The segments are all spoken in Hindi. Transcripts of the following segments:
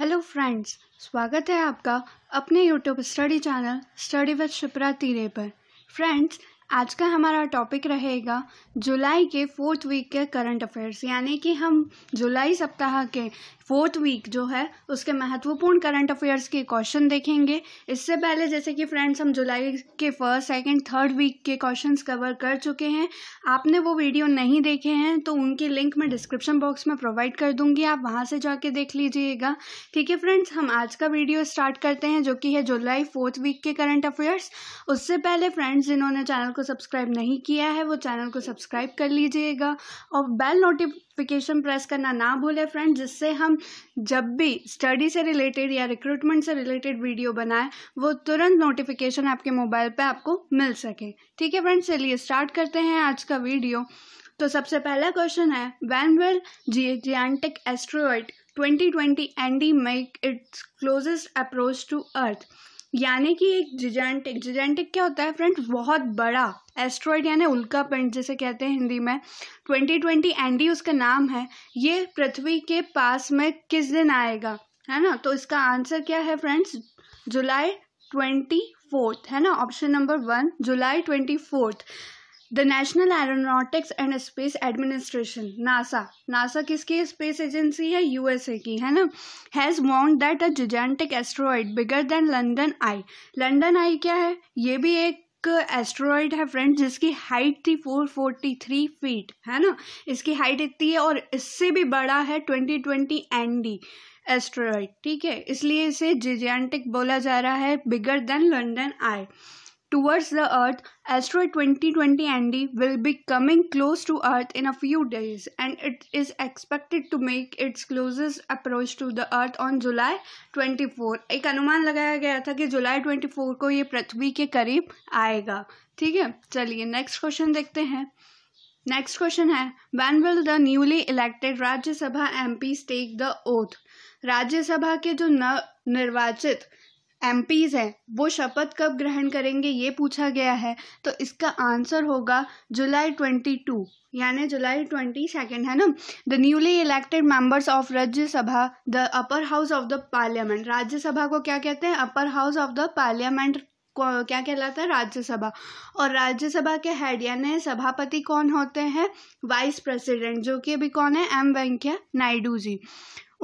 हेलो फ्रेंड्स स्वागत है आपका अपने YouTube study channel study with Shipra तीरे पर फ्रेंड्स आज का हमारा टॉपिक रहेगा जुलाई के फोर्थ वीक के करंट अफेयर्स यानी कि हम जुलाई सप्ताह के फोर्थ वीक जो है उसके महत्वपूर्ण करंट अफेयर्स के क्वेश्चन देखेंगे इससे पहले जैसे कि फ्रेंड्स हम जुलाई के फर्स्ट सेकंड थर्ड वीक के क्वेश्चंस कवर कर चुके हैं आपने वो वीडियो नहीं देखे हैं तो उनकी लिंक मैं डिस्क्रिप्शन बॉक्स में प्रोवाइड कर दूंगी आप वहाँ से जाके देख लीजिएगा ठीक है फ्रेंड्स हम आज का वीडियो स्टार्ट करते हैं जो कि है जुलाई फोर्थ वीक के करंट अफेयर्स उससे पहले फ्रेंड्स जिन्होंने चैनल को को सब्सक्राइब नहीं किया है वो चैनल को सब्सक्राइब कर लीजिएगा और बेल नोटिफिकेशन प्रेस करना ना भूलें फ्रेंड जिससे हम जब भी स्टडी से रिलेटेड या रिक्रूटमेंट से रिलेटेड वीडियो बनाए वो तुरंत नोटिफिकेशन आपके मोबाइल पे आपको मिल सके ठीक है फ्रेंड्स चलिए स्टार्ट करते हैं आज का वीडियो तो सबसे पहला क्वेश्चन है when will G gigantic asteroid 2020 N D make its closest approach to earth यानी कि एक जिजेंटिक जिजेंटिक क्या होता है फ्रेंड्स बहुत बड़ा एस्ट्रॉयड यानी उल्का पिंड जिसे कहते हैं हिंदी में 2020 एंडी उसका नाम है ये पृथ्वी के पास में किस दिन आएगा है ना तो इसका आंसर क्या है फ्रेंड्स जुलाई ट्वेंटी फोर्थ है ना option number one July twenty fourth the National Aeronautics and Space Administration NASA NASA किसकी स्पेस एजेंसी है यूएसए की है ना has warned that a gigantic asteroid bigger than London Eye London Eye क्या है ये भी एक एक एस्ट्रॉयड है फ्रेंड जिसकी हाइट थी 443 फीट है ना इसकी हाइट इतनी है और इससे भी बड़ा है 2020 एनडी एस्ट्रॉयड ठीक है इसलिए इसे जिजेंटिक बोला जा रहा है bigger than London Eye towards the Earth, asteroid 2020 Andy will be coming close to Earth in a few days and it is expected to make its closest approach to the Earth on July 24. ek anuman lagaya gaya tha ki july 24 ko ye prithvi ke kareeb aayega theek hai chaliye next question dekhte hain next question hai when will the newly elected rajya sabha mp take the oath rajya sabha ke jo nav निर्वाचित एमपीज हैं वो शपथ कब ग्रहण करेंगे ये पूछा गया है तो इसका आंसर होगा जुलाई ट्वेंटी टू यानी जुलाई ट्वेंटी सेकेंड है ना the newly elected members of Rajya Sabha the upper house of the parliament Rajya Sabha को क्या कहते हैं upper house of the parliament क्या कहलाता है राज्यसभा और राज्यसभा के हेड यानी सभापति कौन होते हैं वाइस प्रेसिडेंट जो कि अभी कौन है एम वेंकैया नायडू जी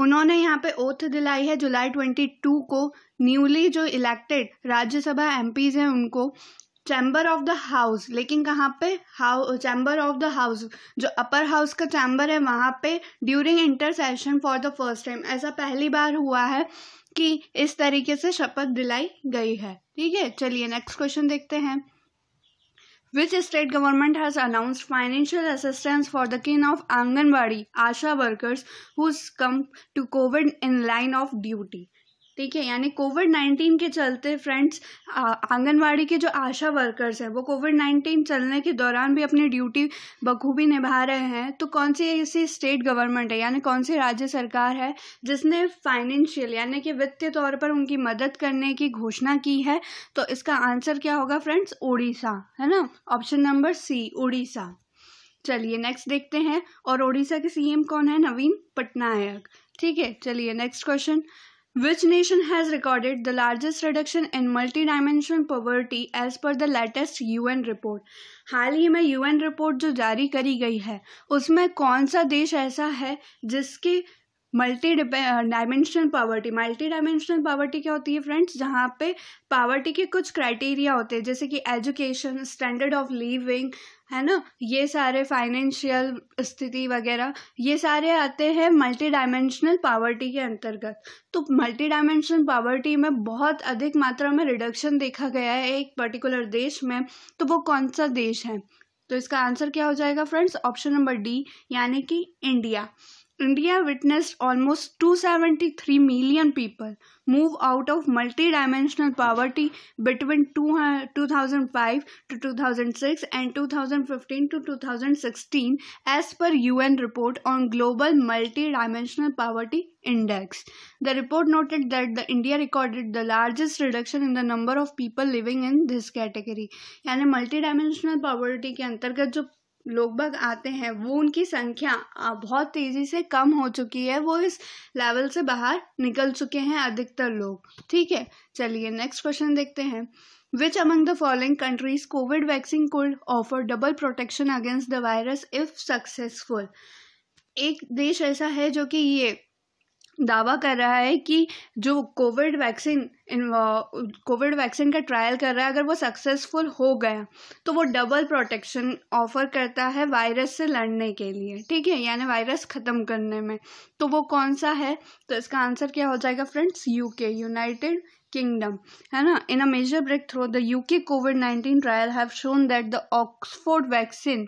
उन्होंने यहाँ पे ओथ दिलाई है जुलाई 22 को न्यूली जो इलेक्टेड राज्यसभा एम हैं उनको चैम्बर ऑफ द हाउस लेकिन कहाँ पे हाउ चैम्बर ऑफ द हाउस जो अपर हाउस का चैम्बर है वहाँ पे during inter session for the first time ऐसा पहली बार हुआ है कि इस तरीके से शपथ दिलाई गई है ठीक है चलिए नेक्स्ट क्वेश्चन देखते हैं which state government has announced financial assistance for the kin of Anganwadi ASHA workers who succumbed to COVID in line of duty. ठीक है यानी कोविड नाइन्टीन के चलते फ्रेंड्स आंगनवाड़ी के जो आशा वर्कर्स हैं वो कोविड नाइन्टीन चलने के दौरान भी अपनी ड्यूटी बखूबी निभा रहे हैं तो कौन सी ऐसी स्टेट गवर्नमेंट है यानी कौन सी राज्य सरकार है जिसने फाइनेंशियल यानी कि वित्तीय तौर पर उनकी मदद करने की घोषणा की है तो इसका आंसर क्या होगा फ्रेंड्स उड़ीसा है ना ऑप्शन नंबर सी उड़ीसा चलिए नेक्स्ट देखते हैं और ओडिशा के सीएम कौन है नवीन पटनायक ठीक है चलिए next question Which nation has recorded the largest reduction in multidimensional poverty as per the latest UN report? हाल ही में यूएन रिपोर्ट जो जारी करी गई है उसमें कौन सा देश ऐसा है जिसकी multi dimensional poverty multi dimensional poverty क्या होती है फ्रेंड्स जहाँ पे पावर्टी के कुछ क्राइटेरिया होते हैं जैसे कि एजुकेशन स्टैंडर्ड ऑफ लिविंग है ना ये सारे फाइनेंशियल स्थिति वगैरह ये सारे आते हैं मल्टी डायमेंशनल पावर्टी के अंतर्गत तो मल्टी डायमेंशनल पावर्टी में बहुत अधिक मात्रा में रिडक्शन देखा गया है एक पर्टिकुलर देश में तो वो कौन सा देश है तो इसका आंसर क्या हो जाएगा फ्रेंड्स ऑप्शन नंबर डी यानी कि India India witnessed almost 273 million people move out of multidimensional poverty between 2005 to 2006 and 2015 to 2016 as per UN report on Global Multidimensional Poverty Index. The report noted that the India recorded the largest reduction in the number of people living in this category. यानी multidimensional poverty के अंतर्गत जो लोग बाग आते हैं वो उनकी संख्या बहुत तेजी से कम हो चुकी है वो इस लेवल से बाहर निकल चुके हैं अधिकतर लोग ठीक है चलिए नेक्स्ट क्वेश्चन देखते हैं which among the following countries Covid vaccine could offer double protection against the virus if successful एक देश ऐसा है जो कि ये दावा कर रहा है कि जो कोविड वैक्सीन कोविड वैक्सीन का ट्रायल कर रहा है अगर वो सक्सेसफुल हो गया तो वो डबल प्रोटेक्शन ऑफर करता है वायरस से लड़ने के लिए ठीक है यानी वायरस ख़त्म करने में तो वो कौन सा है तो इसका आंसर क्या हो जाएगा फ्रेंड्स यूके यूनाइटेड kingdom है ना in a major breakthrough the UK Covid 19 trial have shown that the Oxford vaccine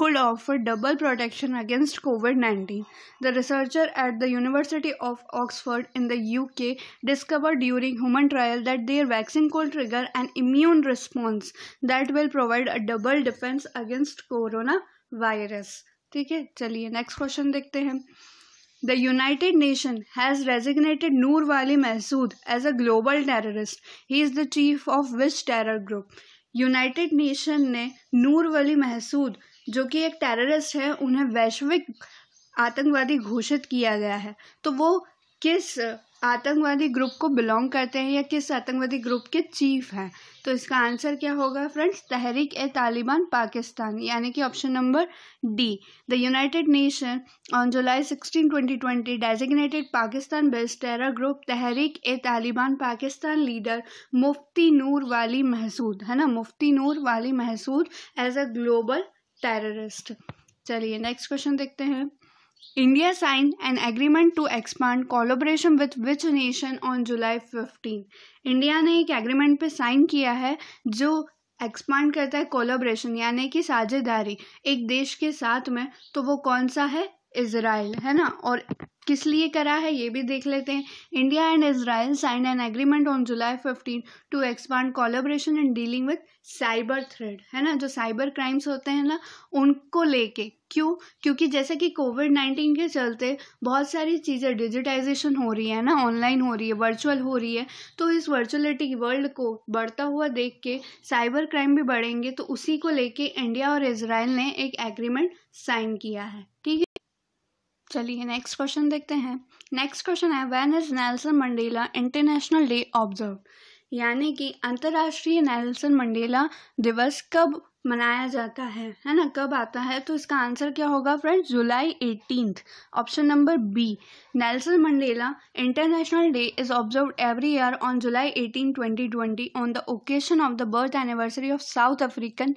could offer double protection against COVID 19. The researcher at the University of Oxford in the UK discovered during human trial that their vaccine could trigger an immune response that will provide a double defense against coronavirus. ठीक है चलिए नेक्स्ट क्वेश्चन देखते हैं The United Nations has designated Noor Wali Masood as a global terrorist. He is the chief of which terror group? United nation ने Noor Wali Masood जो कि एक terrorist है उन्हें वैश्विक आतंकवादी घोषित किया गया है तो वो किस आतंकवादी ग्रुप को बिलोंग करते हैं या किस आतंकवादी ग्रुप के चीफ हैं तो इसका आंसर क्या होगा फ्रेंड्स तहरीक ए तालिबान पाकिस्तान यानी कि option number D the United Nation on July sixteen twenty twenty designated Pakistan based terror group Tehreek e Taliban Pakistan leader Mufti Noor Wali Mehsud है ना Mufti Noor Wali Mehsud as a global terrorist चलिए नेक्स्ट क्वेश्चन देखते हैं India signed an agreement to expand collaboration with which nation on July 15. India ने एक agreement पे sign किया है जो expand करता है collaboration यानी कि साझेदारी एक देश के साथ में तो वो कौन सा है इसराइल है ना और किस लिए करा है ये भी देख लेते हैं India and Israel sign an agreement on July fifteen to expand collaboration in dealing with cyber threat है ना जो साइबर क्राइम्स होते हैं ना उनको लेके क्यों क्योंकि जैसे कि कोविड नाइन्टीन के चलते बहुत सारी चीज़ें डिजिटाइजेशन हो रही है ना ऑनलाइन हो रही है वर्चुअल हो रही है तो इस वर्चुअलिटी वर्ल्ड को बढ़ता हुआ देख के साइबर क्राइम भी बढ़ेंगे तो उसी को लेके इंडिया और इसराइल ने एक एग्रीमेंट साइन किया है चलिए नेक्स्ट क्वेश्चन देखते हैं नेक्स्ट क्वेश्चन है when is Nelson Mandela International Day observe यानी कि अंतर्राष्ट्रीय नेल्सन मंडेला दिवस कब मनाया जाता है है ना कब आता है तो इसका आंसर क्या होगा friends July eighteenth option number B Nelson Mandela International Day is observe every year on July eighteen twenty twenty on the occasion of the birth anniversary of South African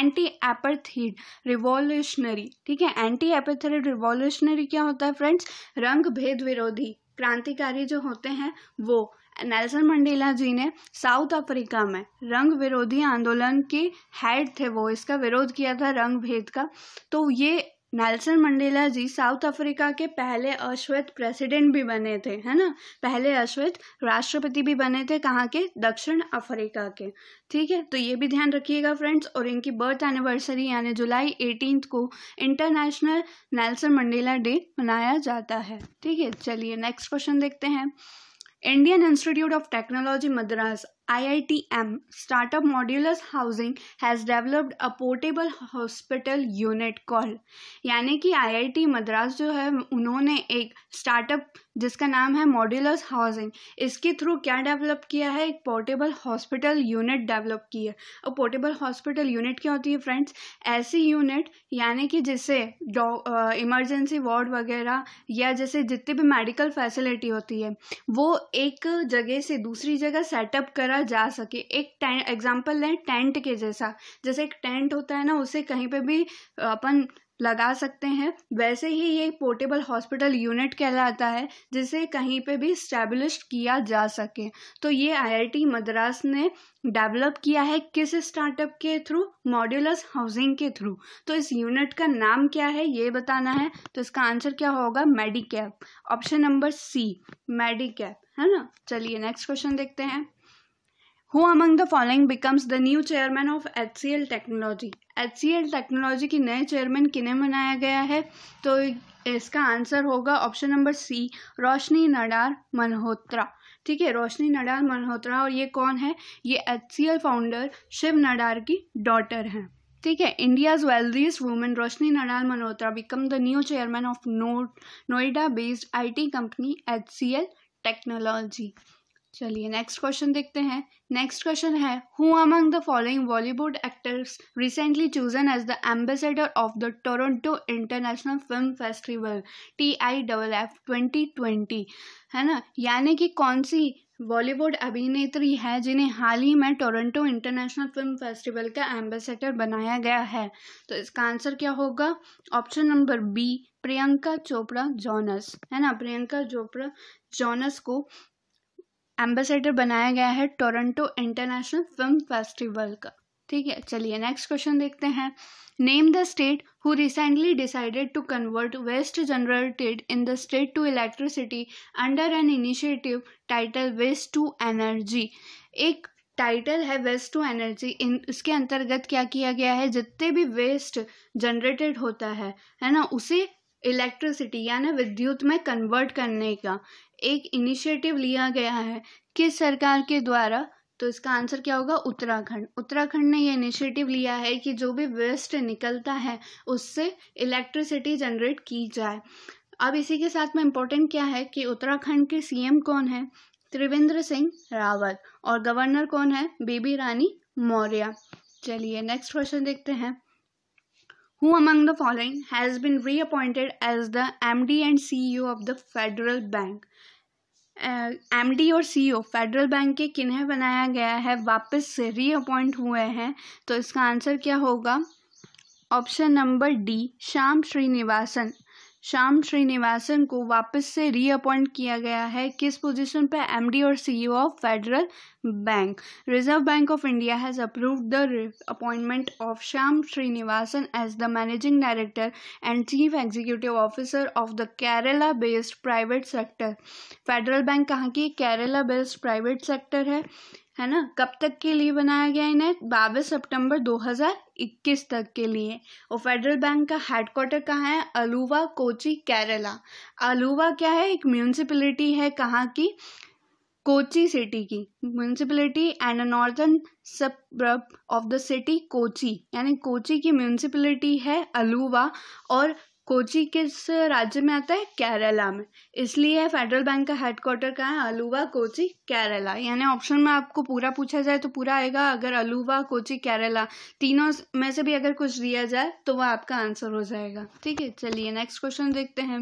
anti apartheid revolutionary ठीक है एंटी एपरथीड रिवॉल्यूशनरी क्या होता है फ्रेंड्स रंग भेद विरोधी क्रांतिकारी जो होते हैं वो नेल्सन मंडेला जी ने साउथ अफ्रीका में रंग विरोधी आंदोलन के हेड थे वो इसका विरोध किया था रंग भेद का तो ये Nelson Mandela ji South Africa के पहले अश्वेत प्रेसिडेंट भी बने थे है ना पहले अश्वेत राष्ट्रपति भी बने थे कहाँ के दक्षिण अफ्रीका के ठीक है तो ये भी ध्यान रखिएगा फ्रेंड्स और इनकी बर्थ एनिवर्सरी यानी जुलाई एटीन को इंटरनेशनल नेल्सन मंडेला डे मनाया जाता है ठीक है चलिए नेक्स्ट क्वेश्चन देखते हैं Indian Institute of Technology Madras IITM startup Modulus Housing has developed a portable hospital unit call यानी कि IIT मद्रास जो है उन्होंने एक स्टार्टअप जिसका नाम है मॉड्यूलस हाउसिंग इसके थ्रू क्या डेवलप किया है एक पोर्टेबल हॉस्पिटल यूनिट डेवलप की है और पोर्टेबल हॉस्पिटल यूनिट क्या होती है फ्रेंड्स ऐसी यूनिट यानी कि जिसे इमरजेंसी वार्ड वगैरह या जैसे जितनी भी मेडिकल फैसिलिटी होती है वो एक जगह से दूसरी जगह सेटअप करा करा जा सके एक टेंट एग्जाम्पल लें टेंट के जैसा जैसे एक टेंट होता है ना उसे कहीं पे भी अपन लगा सकते हैं वैसे ही ये पोर्टेबल हॉस्पिटल यूनिट कहलाता है जिसे कहीं पे भी स्टैब्लिश किया जा सके तो ये आईआईटी मद्रास ने डेवलप किया है किस स्टार्टअप के थ्रू मॉड्यूलस हाउसिंग के थ्रू तो इस यूनिट का नाम क्या है ये बताना है तो इसका आंसर क्या होगा मेडिकैप ऑप्शन नंबर सी मेडिकैप है ना चलिए नेक्स्ट क्वेश्चन देखते हैं among the following becomes the new chairman of H C L technology H C L technology के नए चेयरमैन किन्हें बनाया गया है तो इसका आंसर होगा option number C Roshni Nadar Malhotra ठीक है रोशनी नडार मल्होत्रा और ये कौन है ये H C L founder Shiv Nadar की डॉटर हैं ठीक है India's wealthiest women Roshni Nadal Malhotra become the new chairman of no Noida based I T company H C L technology चलिए नेक्स्ट क्वेश्चन देखते हैं नेक्स्ट क्वेश्चन है who among the following Bollywood actors recently chosen as the ambassador of the Toronto International Film Festival T I double F twenty twenty है ना यानी कि कौन सी बॉलीवुड अभिनेत्री है जिन्हें हाल ही में टोरंटो इंटरनेशनल फिल्म फेस्टिवल का एम्बेसडर बनाया गया है तो इसका आंसर क्या होगा option number B Priyanka Chopra Jonas है ना प्रियंका चोपड़ा जॉनस को एम्बेसडर बनाया गया है टोरंटो इंटरनेशनल फिल्म फेस्टिवल का ठीक है चलिए नेक्स्ट क्वेश्चन देखते हैं name the state who recently decided to convert waste generated in the state to electricity under an initiative title waste to energy एक टाइटल है वेस्ट टू एनर्जी इन इसके अंतर्गत क्या किया गया है जितने भी वेस्ट जनरेटेड होता है है ना उसे इलेक्ट्रिसिटी यानी विद्युत में कन्वर्ट करने का एक इनिशिएटिव लिया गया है किस सरकार के द्वारा तो इसका आंसर क्या होगा उत्तराखंड उत्तराखंड ने ये इनिशिएटिव लिया है कि जो भी वेस्ट निकलता है उससे इलेक्ट्रिसिटी जनरेट की जाए अब इसी के साथ में इम्पोर्टेंट क्या है कि उत्तराखंड के सीएम कौन है त्रिवेंद्र सिंह रावत और गवर्नर कौन है बेबी रानी मौर्य चलिए नेक्स्ट क्वेश्चन देखते हैं who among the following has been reappointed as the md and ceo of the Federal Bank MD और सीईओ फेडरल बैंक के किन्हें बनाया गया है वापस से रीअपॉइंट हुए हैं तो इसका आंसर क्या होगा option number D Shyam Srinivasan Shyam Srinivasan को वापस से रीअपॉइंट किया गया है किस पोजीशन पर एमडी और CEO of Federal Bank Reserve Bank of India has approved the appointment of Shyam Srinivasan as the managing director and chief executive officer of the Kerala based private sector Federal Bank कहाँ की केरला बेस्ड प्राइवेट सेक्टर है है ना कब तक के लिए बनाया गया इन्हें बाईस सितंबर 2021 तक के लिए और फेडरल बैंक का हेडक्वार्टर कहाँ है अलुवा कोची केरला अलुवा क्या है एक म्यूनसिपलिटी है कहाँ की कोची सिटी की municipality and northern sub of the city Kochi यानी कोची की म्यूनसिपलिटी है अलुवा और कोची किस राज्य में आता है केरला में इसलिए फेडरल बैंक का हेडक्वार्टर कहाँ है अलुवा कोची केरला यानी ऑप्शन में आपको पूरा पूछा जाए तो पूरा आएगा अगर अलुवा कोची केरला तीनों में से भी अगर कुछ दिया जाए तो वह आपका आंसर हो जाएगा ठीक है चलिए नेक्स्ट क्वेश्चन देखते हैं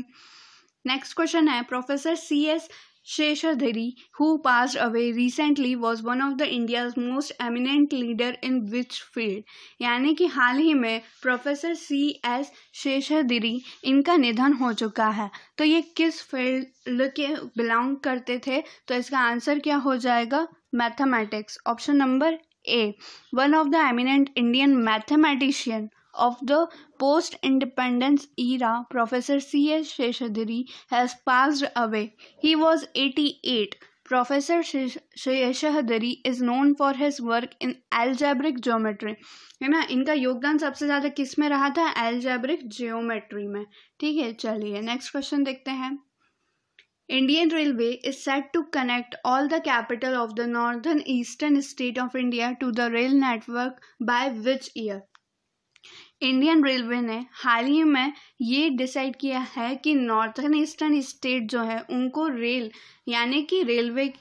नेक्स्ट क्वेश्चन है professor C S Sheshadri, who passed away recently, was one of the India's most eminent leader in which field. यानी कि हाल ही में प्रोफेसर सी एस शेषाधिरी इनका निधन हो चुका है तो ये किस फील्ड के बिलोंग करते थे तो इसका आंसर क्या हो जाएगा mathematics option number A one of the eminent Indian mathematician of the post independence era, Professor C. S. Sheshadri has passed away. He was 88. Professor Seshadri is known for his work in algebraic geometry है ना इनका योगदान सबसे ज़्यादा किस में रहा था algebraic geometry में ठीक है चलिए next question देखते हैं Indian Railway is set to connect all the capital of the northern eastern state of India to the rail network by which year? Indian railway ने हाल ही में ये डिसाइड किया है कि नॉर्थन ईस्टर्न स्टेट जो है उनको रेल यानी कि रेलवे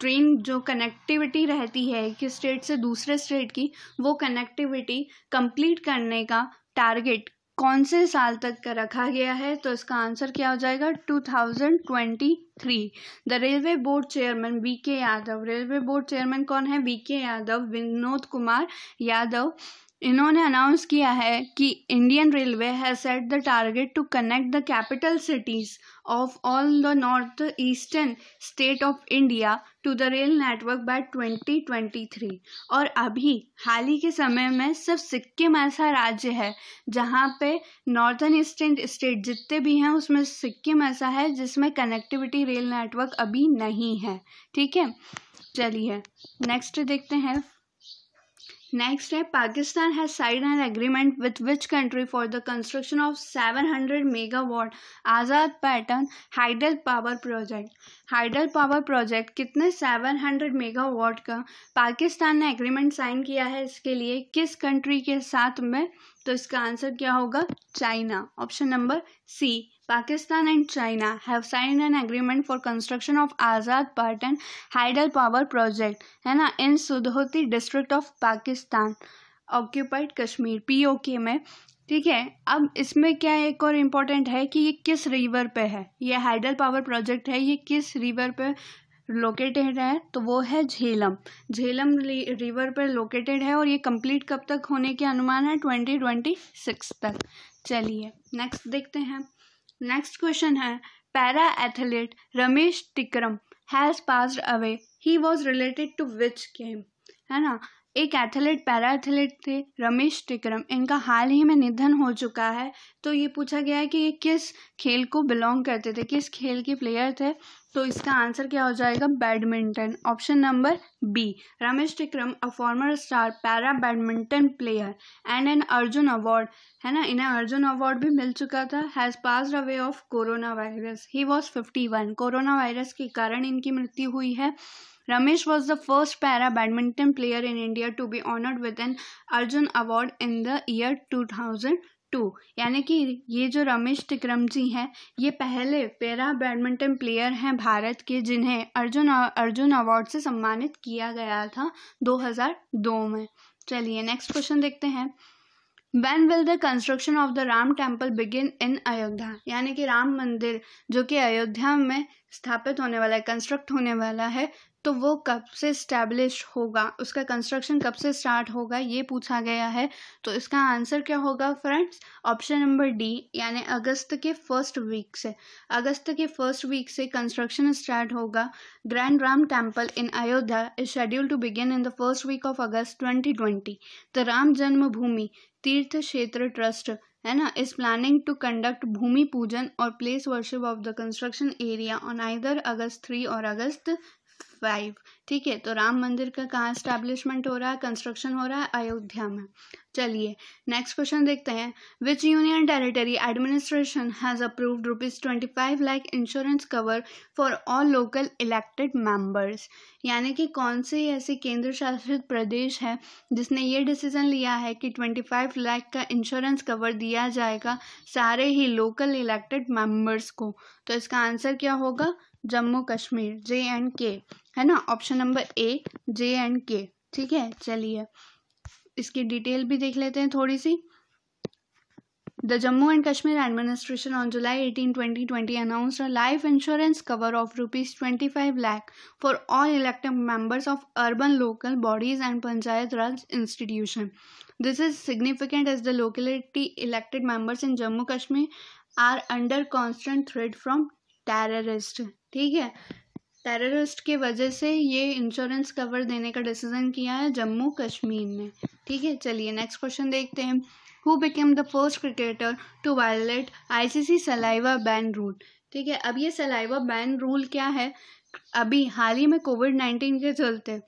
ट्रेन जो कनेक्टिविटी रहती है कि स्टेट से दूसरे स्टेट की वो कनेक्टिविटी कंप्लीट करने का टारगेट कौन से साल तक का रखा गया है तो इसका आंसर क्या हो जाएगा 2023 the railway board chairman B K Yadav railway board chairman कौन है बी के यादव विनोद कुमार यादव इन्होंने अनाउंस किया है कि Indian railway has set the target to connect the capital cities of all the north eastern state of India to the rail network by 2023 और अभी हाल ही के समय में सिर्फ सिक्किम ऐसा राज्य है जहाँ पे नॉर्थन ईस्टर्न स्टेट जितने भी हैं उसमें सिक्किम ऐसा है जिसमें कनेक्टिविटी रेल नेटवर्क अभी नहीं है ठीक है चलिए नेक्स्ट देखते हैं नेक्स्ट है Pakistan has signed an agreement with which country for the construction of seven hundred mega megawatt Azad Pattan hydel power project hydel power project कितने सेवन हंड्रेड मेगा मेगावॉट का पाकिस्तान ने एग्रीमेंट साइन किया है इसके लिए किस कंट्री के साथ में तो इसका आंसर क्या होगा China option number C Pakistan and China have signed an agreement for construction of Azad Patan Hydel Power Project है ना in सुधोती district of Pakistan occupied Kashmir POK में ठीक है अब इसमें क्या एक और इम्पॉर्टेंट है कि ये किस रिवर पे है ये हाइडल पावर प्रोजेक्ट है ये किस रिवर पे लोकेटेड है तो वो है झेलम झेलम रिवर पर लोकेटेड है और ये कंप्लीट कब तक होने के अनुमान है ट्वेंटी ट्वेंटी सिक्स तक चलिए नेक्स्ट देखते हैं नेक्स्ट क्वेश्चन है para athlete Ramesh Tikaram has passed away he was related to which game है ना एक एथलीट पैरा एथलीट थे रमेश टिकरम इनका हाल ही में निधन हो चुका है तो ये पूछा गया है कि ये किस खेल को बिलोंग करते थे किस खेल के प्लेयर थे तो इसका आंसर क्या हो जाएगा badminton option number B Ramesh Tikaram a former star para badminton player and an Arjun award है ना इन्हें अर्जुन अवार्ड भी मिल चुका था has pass away of corona virus he was fifty one corona virus के कारण इनकी मृत्यु हुई है Ramesh was the first para badminton player in India to be honoured with an Arjun award in the year two thousand two यानी कि ये जो रमेश तिक्रम जी हैं ये पहले पैरा बैडमिंटन प्लेयर हैं भारत के जिन्हें अर्जुन अर्जुन अवार्ड से सम्मानित किया गया था 2002 में चलिए नेक्स्ट क्वेश्चन देखते हैं when will the construction of the Ram temple begin in Ayodhya यानी कि राम मंदिर जो कि अयोध्या में स्थापित होने वाला है कंस्ट्रक्ट होने वाला है तो वो कब से स्टैब्लिश होगा उसका कंस्ट्रक्शन कब से स्टार्ट होगा ये पूछा गया है तो इसका आंसर क्या होगा फ्रेंड्स ऑप्शन नंबर डी यानी अगस्त के फर्स्ट वीक से अगस्त के फर्स्ट वीक से कंस्ट्रक्शन स्टार्ट होगा grand Ram temple in Ayodhya is schedule to begin in the first week of August twenty twenty the Ram Janmabhoomi Teerth Kshetra trust है ना is planning to conduct bhoomi pujan और place worship of the construction area on either August three और अगस्त फाइव ठीक है तो राम मंदिर का कहाँ स्टैब्लिशमेंट हो रहा है कंस्ट्रक्शन हो रहा है अयोध्या में चलिए नेक्स्ट क्वेश्चन देखते हैं which union territory administration has approved rupees twenty five lakh insurance cover for all local elected members यानी कि कौन से ऐसे केंद्र शासित प्रदेश है जिसने ये डिसीजन लिया है कि ट्वेंटी फाइव लाख का इंश्योरेंस कवर दिया जाएगा सारे ही लोकल इलेक्टेड मेम्बर्स को तो इसका आंसर क्या होगा जम्मू कश्मीर जे एंड के है ना option number A J and K ठीक है चलिए इसकी डिटेल भी देख लेते हैं थोड़ी सी the Jammu and Kashmir administration on July 18, 2020 announce life insurance cover of rupees twenty five lakh for all elected members of urban local bodies and panchayat raj institution this is significant as the locality elected members in Jammu Kashmir are under constant thread from terrorist ठीक है टेररिस्ट की वजह से ये इंश्योरेंस कवर देने का डिसीजन किया है जम्मू कश्मीर ने ठीक है चलिए नेक्स्ट क्वेश्चन देखते हैं who became the first cricketer to violate ICC saliva ban rule ठीक है अब ये सलाइवा बैन रूल क्या है अभी हाल ही में कोविड नाइन्टीन के चलते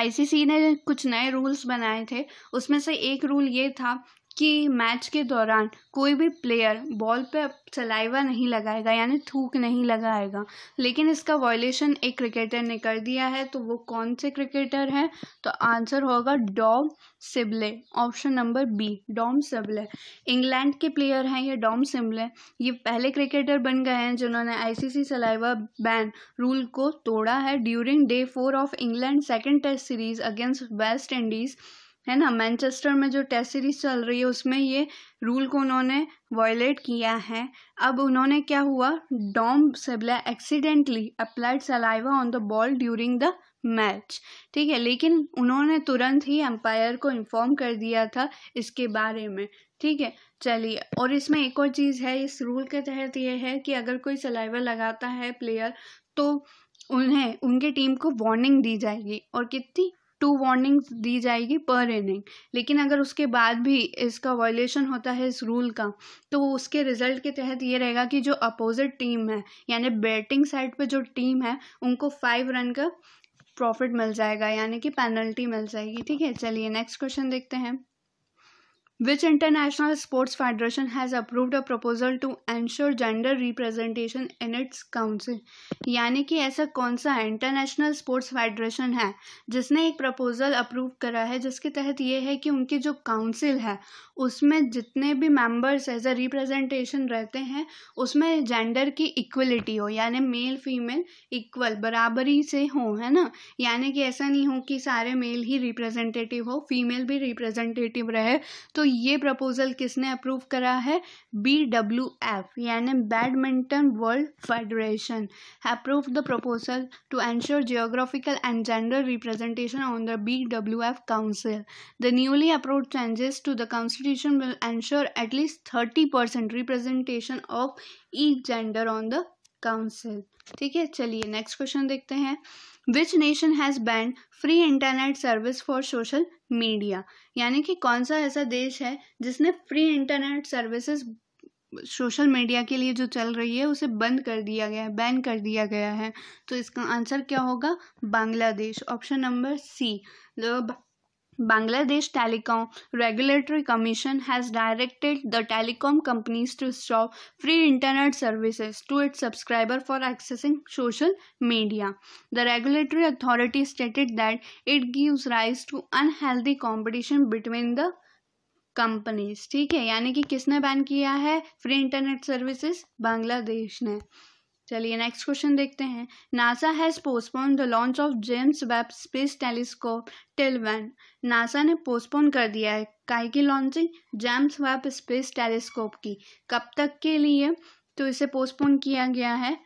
आईसीसी ने कुछ नए रूल्स बनाए थे उसमें से एक रूल ये था कि मैच के दौरान कोई भी प्लेयर बॉल पे सलाइवा नहीं लगाएगा यानी थूक नहीं लगाएगा लेकिन इसका वॉयलेशन एक क्रिकेटर ने कर दिया है तो वो कौन से क्रिकेटर हैं तो आंसर होगा Dom Sibley option number B Dom Sibley England के प्लेयर हैं ये डॉम सिबले ये पहले क्रिकेटर बन गए हैं जिन्होंने आईसीसी सलाइवा बैन रूल को तोड़ा है during day four of England second test series against West Indies है ना मैनचेस्टर में जो टेस्ट सीरीज चल रही है उसमें ये रूल को उन्होंने वायलेट किया है अब उन्होंने क्या हुआ Dom Sibley accidentally applied saliva on the ball during the match ठीक है लेकिन उन्होंने तुरंत ही एम्पायर को इन्फॉर्म कर दिया था इसके बारे में ठीक है चलिए और इसमें एक और चीज़ है इस रूल के तहत ये है कि अगर कोई सलाइवा लगाता है प्लेयर तो उन्हें उनके टीम को वार्निंग दी जाएगी और कितनी टू वार्निंग्स दी जाएगी पर इनिंग लेकिन अगर उसके बाद भी इसका वायलेशन होता है इस रूल का तो उसके रिजल्ट के तहत ये रहेगा कि जो अपोजिट टीम है यानी बैटिंग साइड पे जो टीम है उनको फाइव रन का प्रॉफिट मिल जाएगा यानी कि पेनल्टी मिल जाएगी ठीक है चलिए नेक्स्ट क्वेश्चन देखते हैं which international sports federation has approved a proposal to ensure gender representation in its council यानी कि ऐसा कौन सा इंटरनेशनल स्पोर्ट्स फेडरेशन है जिसने एक प्रपोजल अप्रूव करा है जिसके तहत ये है कि उनकी जो काउंसिल है उसमें जितने भी मेंबर्स एज अ रिप्रेजेंटेशन रहते हैं उसमें जेंडर की इक्वलिटी हो यानी मेल फीमेल इक्वल बराबरी से हो है ना यानी कि ऐसा नहीं हो कि सारे मेल ही रिप्रेजेंटेटिव हो फीमेल भी रिप्रेजेंटेटिव रहे तो ये प्रपोजल किसने अप्रूव करा है बी डब्ल्यू एफ यानी Badminton World Federation approve the proposal to ensure geographical and gender representation on the B W F council the newly approve changes to the council Constitution will ensure at least 30% representation of each gender on the council ठीक है चलिए नेक्स्ट क्वेश्चन देखते हैं which nation has ban free internet service for social media यानी कि कौन सा ऐसा देश है जिसने free internet services social media के लिए जो चल रही है उसे बंद कर दिया गया है बैन कर दिया गया है तो इसका आंसर क्या होगा Bangladesh option number C Bangladesh Telecom Regulatory Commission has directed the telecom companies to stop free internet services to its subscriber for accessing social media. The regulatory authority stated that it gives rise to unhealthy competition between the companies. ठीक है यानी कि किसने बैन किया है फ्री इंटरनेट सर्विसेज बांग्लादेश ने चलिए नेक्स्ट क्वेश्चन देखते हैं NASA has postpone the launch of James Webb space telescope till one NASA ने पोस्टपोन कर दिया है काहे की launching James Webb space telescope की कब तक के लिए तो इसे पोस्टपोन किया गया है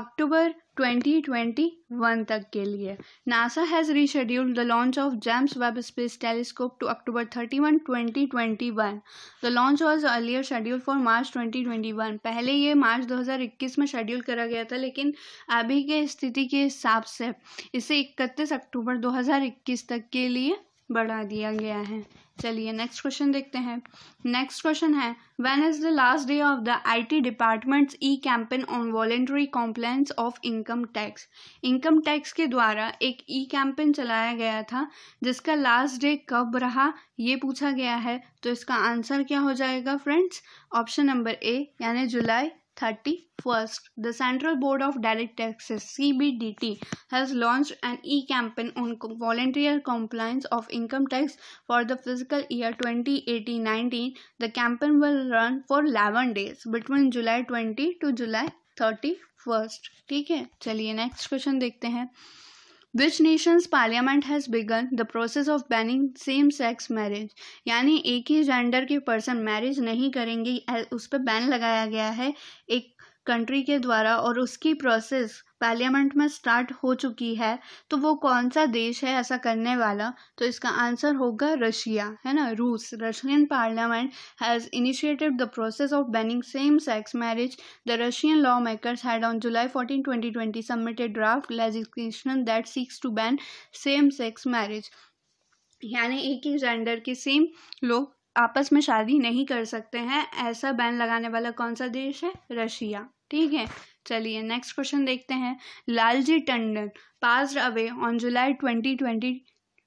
अक्टूबर 2021 तक के लिए NASA has rescheduled the launch of James Webb space telescope to October 31, 2021। The launch was earlier schedule for March 2021। पहले ये मार्च 2021 में शेड्यूल करा गया था लेकिन अभी के स्थिति के हिसाब से इसे 31 अक्टूबर 2021 तक के लिए बढ़ा दिया गया है चलिए नेक्स्ट क्वेश्चन देखते हैं नेक्स्ट क्वेश्चन है when is the last day of the IT department's e campaign on voluntary compliance of income tax income tax के द्वारा एक ई कैंपेन चलाया गया था जिसका लास्ट डे कब रहा ये पूछा गया है तो इसका आंसर क्या हो जाएगा फ्रेंड्स ऑप्शन नंबर ए यानी जुलाई thirty first, the Central Board of Direct Taxes (CBDT) has launched an e-campaign on voluntary compliance of income tax for the fiscal year 2018-19. The campaign will run for 11 days between July 20 to July 31st. ठीक है चलिए नेक्स्ट क्वेश्चन देखते हैं which nation's parliament has began the process of banning same sex marriage यानी एक ही जेंडर के पर्सन मैरिज नहीं करेंगे उस पर बैन लगाया गया है एक कंट्री के द्वारा और उसकी प्रोसेस पार्लियामेंट में स्टार्ट हो चुकी है तो वो कौन सा देश है ऐसा करने वाला तो इसका आंसर होगा रशिया है ना रूस Russian parliament has initiated the process of banning same sex marriage the Russian law makers had on July fourteen twenty twenty submitted draft legislation that seeks to ban same sex marriage यानी एक ही जेंडर के सेम लोग आपस में शादी नहीं कर सकते हैं ऐसा बैन लगाने वाला कौन सा देश है रशिया ठीक है चलिए नेक्स्ट क्वेश्चन देखते हैं Lalji Tandon pass away on July twenty twenty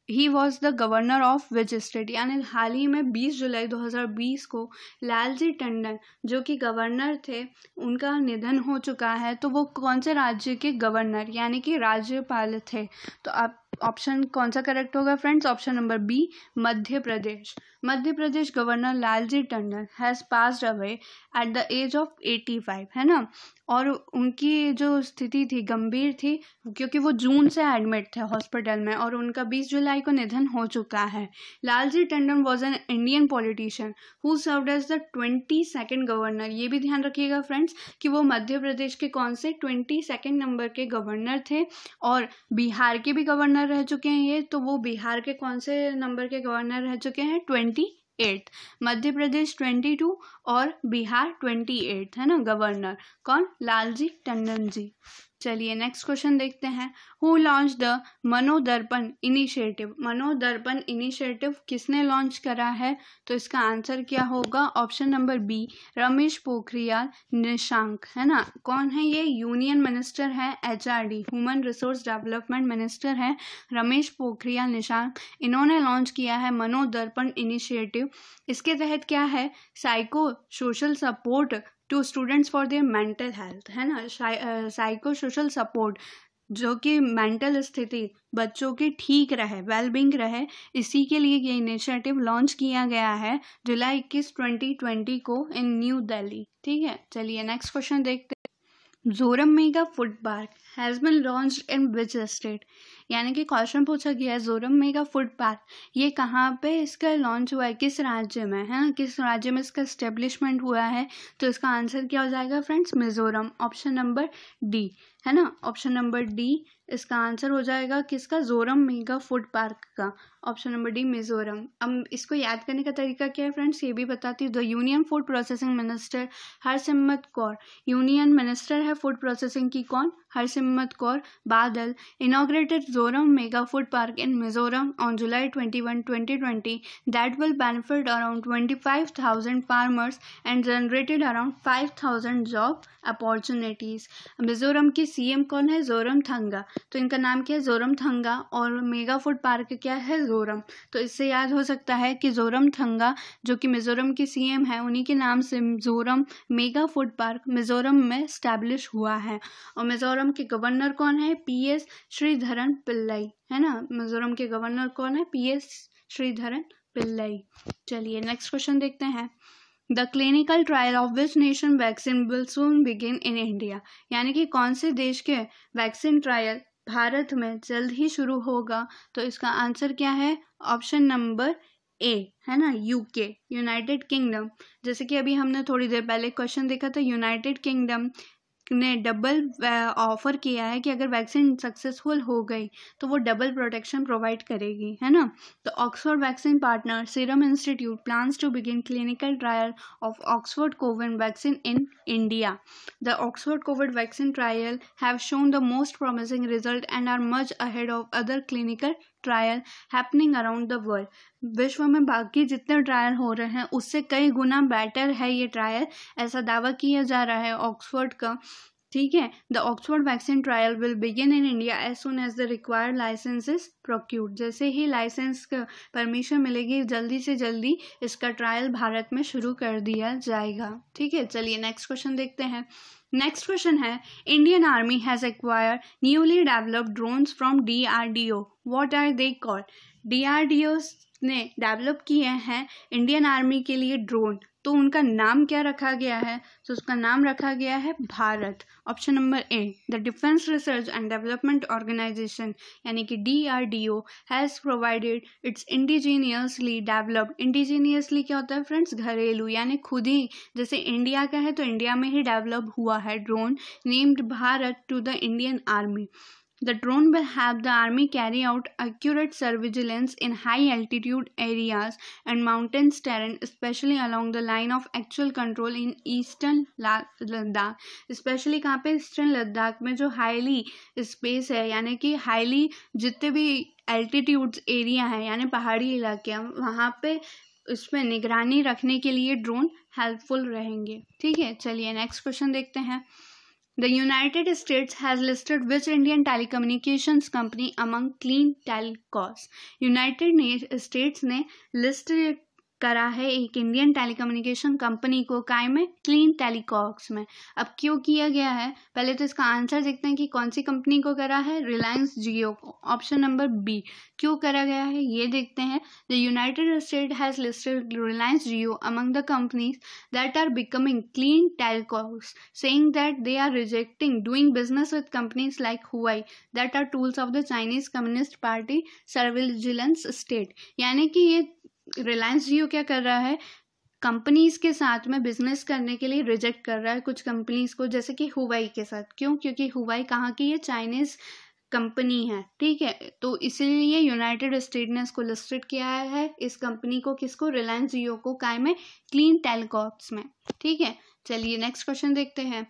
he was the governor of which state यानी हाल ही में 20 जुलाई 2020 को लालजी टंडन जो कि गवर्नर थे उनका निधन हो चुका है तो वो कौन से राज्य के गवर्नर यानी कि राज्यपाल थे तो आप ऑप्शन कौन सा करेक्ट होगा friends option number B Madhya Pradesh Madhya Pradesh governor Lalji Tandon has passed away at the age of eighty five है ना और उनकी जो स्थिति थी गंभीर थी क्योंकि वो जून से एडमिट थे हॉस्पिटल में और उनका बीस जुलाई को निधन हो चुका है Lalji Tandon was an Indian politician who served as the twenty second governor ये भी ध्यान रखिएगा फ्रेंड्स कि वो मध्य प्रदेश के कौन से ट्वेंटी सेकेंड नंबर के गवर्नर थे और बिहार के भी गवर्नर गवर्नर रह चुके हैं ये तो वो बिहार के कौन से नंबर के गवर्नर रह चुके हैं twenty eight Madhya Pradesh twenty two और बिहार ट्वेंटी एट है ना गवर्नर कौन लालजी टंडन जी चलिए नेक्स्ट क्वेश्चन देखते हैं who launch the Manodarpan initiative Manodarpan initiative किसने लॉन्च करा है तो इसका आंसर क्या होगा option number B Ramesh Pokhriyal Nishank है ना कौन है ये यूनियन मिनिस्टर है HRD human resource development minister है रमेश पोखरियाल निशांक इन्होंने लॉन्च किया है मनोदर्पण इनिशिएटिव इसके तहत क्या है psycho social support to students for their mental health है ना साइको सोशल सपोर्ट जो कि मेंटल स्थिति बच्चों की ठीक रहे वेलबिंग रहे इसी के लिए ये इनिशिएटिव लॉन्च किया गया है जुलाई इक्कीस ट्वेंटी ट्वेंटी को इन न्यू दिल्ली ठीक है चलिए नेक्स्ट क्वेश्चन देखते हैं Zoram mega food park has been launch in which state यानी कि क्वेश्चन पूछा गया है जोरम मेगा फूड पार्क ये कहाँ पे इसका लॉन्च हुआ है किस राज्य में है ना किस राज्य में इसका इस्टेब्लिशमेंट हुआ है तो इसका आंसर क्या हो जाएगा friends Mizoram option number D है ना ऑप्शन नंबर डी इसका आंसर हो जाएगा किसका जोरम मेगा फूड पार्क का ऑप्शन नंबर डी मिजोरम अब इसको याद करने का तरीका क्या है फ्रेंड्स ये भी बताती हूँ the union food processing minister Harsimrat Kaur union minister है फूड प्रोसेसिंग की कौन Harsimrat Kaur Badal inaugurated Zoram mega food park in Mizoram on July twenty one twenty twenty that will benefit around twenty five thousand farmers and generated around five thousand job opportunities Mizoram के एम कौन है जोरम थंगा तो इनका नाम क्या है जोरम थंगा और मेगा फूड पार्क क्या है जोरम तो इससे याद हो सकता है कि जोरम थंगा जो कि मिज़ोरम के सीएम है उन्हीं के नाम से Mizoram mega food park Mizoram में स्टैब्लिश हुआ है और मिज़ोरम के गवर्नर कौन है पी एस श्रीधरन पिल्लई है ना मिज़ोरम के गवर्नर कौन है पी एस श्रीधरन पिल्लई चलिए नेक्स्ट क्वेश्चन देखते हैं the clinical trial of which nation vaccine will soon begin in India यानी कि कौन से देश के वैक्सीन ट्रायल भारत में जल्द ही शुरू होगा तो इसका आंसर क्या है ऑप्शन नंबर ए है ना यूके यूनाइटेड किंगडम जैसे कि अभी हमने थोड़ी देर पहले क्वेश्चन देखा था यूनाइटेड किंगडम ने डबल ऑफ़र किया है कि अगर वैक्सीन सक्सेसफुल हो गई तो वो डबल प्रोटेक्शन प्रोवाइड करेगी है ना तो Oxford vaccine partner Serum Institute plans to begin clinical trial of Oxford covid vaccine in India the Oxford covid vaccine trial have shown the most promising result and are much ahead of other clinical trial happening around the world विश्व में बाकी जितने ट्रायल हो रहे हैं उससे कई गुना बेटर है ये ट्रायल ऐसा दावा किया जा रहा है ऑक्सफोर्ड का ठीक है the Oxford vaccine trial will begin in India as soon as the required is procured जैसे ही लाइसेंस परमिशन मिलेगी जल्दी से जल्दी इसका ट्रायल भारत में शुरू कर दिया जाएगा ठीक है चलिए नेक्स्ट क्वेश्चन देखते हैं नेक्स्ट क्वेश्चन है Indian army has acquire newly developed drones from D R D O what are they call D R D O ने डेवलप किए हैं इंडियन आर्मी के लिए ड्रोन तो उनका नाम क्या रखा गया है तो उसका नाम रखा गया है Bharat option number A the defence research and development organisation यानी कि D R D O has provided its indigenously developed indigenously क्या होता है फ्रेंड्स घरेलू यानी खुद ही जैसे इंडिया का है तो इंडिया में ही डेवलप हुआ है drone named Bharat to the Indian army The drone will help the army carry out accurate surveillance in high altitude areas and mountainous terrain, especially along the line of actual control in eastern Ladakh especially kahan pe eastern Ladakh mein jo highly space hai yani ki highly jitne bhi altitudes area है यानी पहाड़ी इलाके हैं वहाँ पे उसमें nigrani rakhne ke liye drone helpful rahenge theek hai chaliye next question dekhte hain The United States has listed which Indian telecommunications company among clean telcos. United States ne listed. करा है एक इंडियन टेलीकम्युनिकेशन कंपनी को काय में क्लीन टेलीकॉक्स में अब क्यों किया गया है पहले तो इसका आंसर देखते हैं कि कौन सी कंपनी को करा है रिलायंस जियो को ऑप्शन नंबर बी क्यों करा गया है ये देखते हैं the United state has listed Reliance Jio among the companies that are becoming clean telcos saying that they are rejecting doing business with companies like Huawei that are tools of the Chinese communist party surveillance state यानी कि ये रिलायंस जियो क्या कर रहा है कंपनीज के साथ में बिजनेस करने के लिए रिजेक्ट कर रहा है कुछ कंपनीज को जैसे कि हुवाई के साथ क्यों क्योंकि हुवाई कहाँ की है चाइनीज़ कंपनी है ठीक है तो इसीलिए यूनाइटेड स्टेट ने इसको लिस्टेड किया है इस कंपनी को किसको रिलायंस जियो को कायम है क्लीन टेलीकॉप्स में ठीक है चलिए नेक्स्ट क्वेश्चन देखते हैं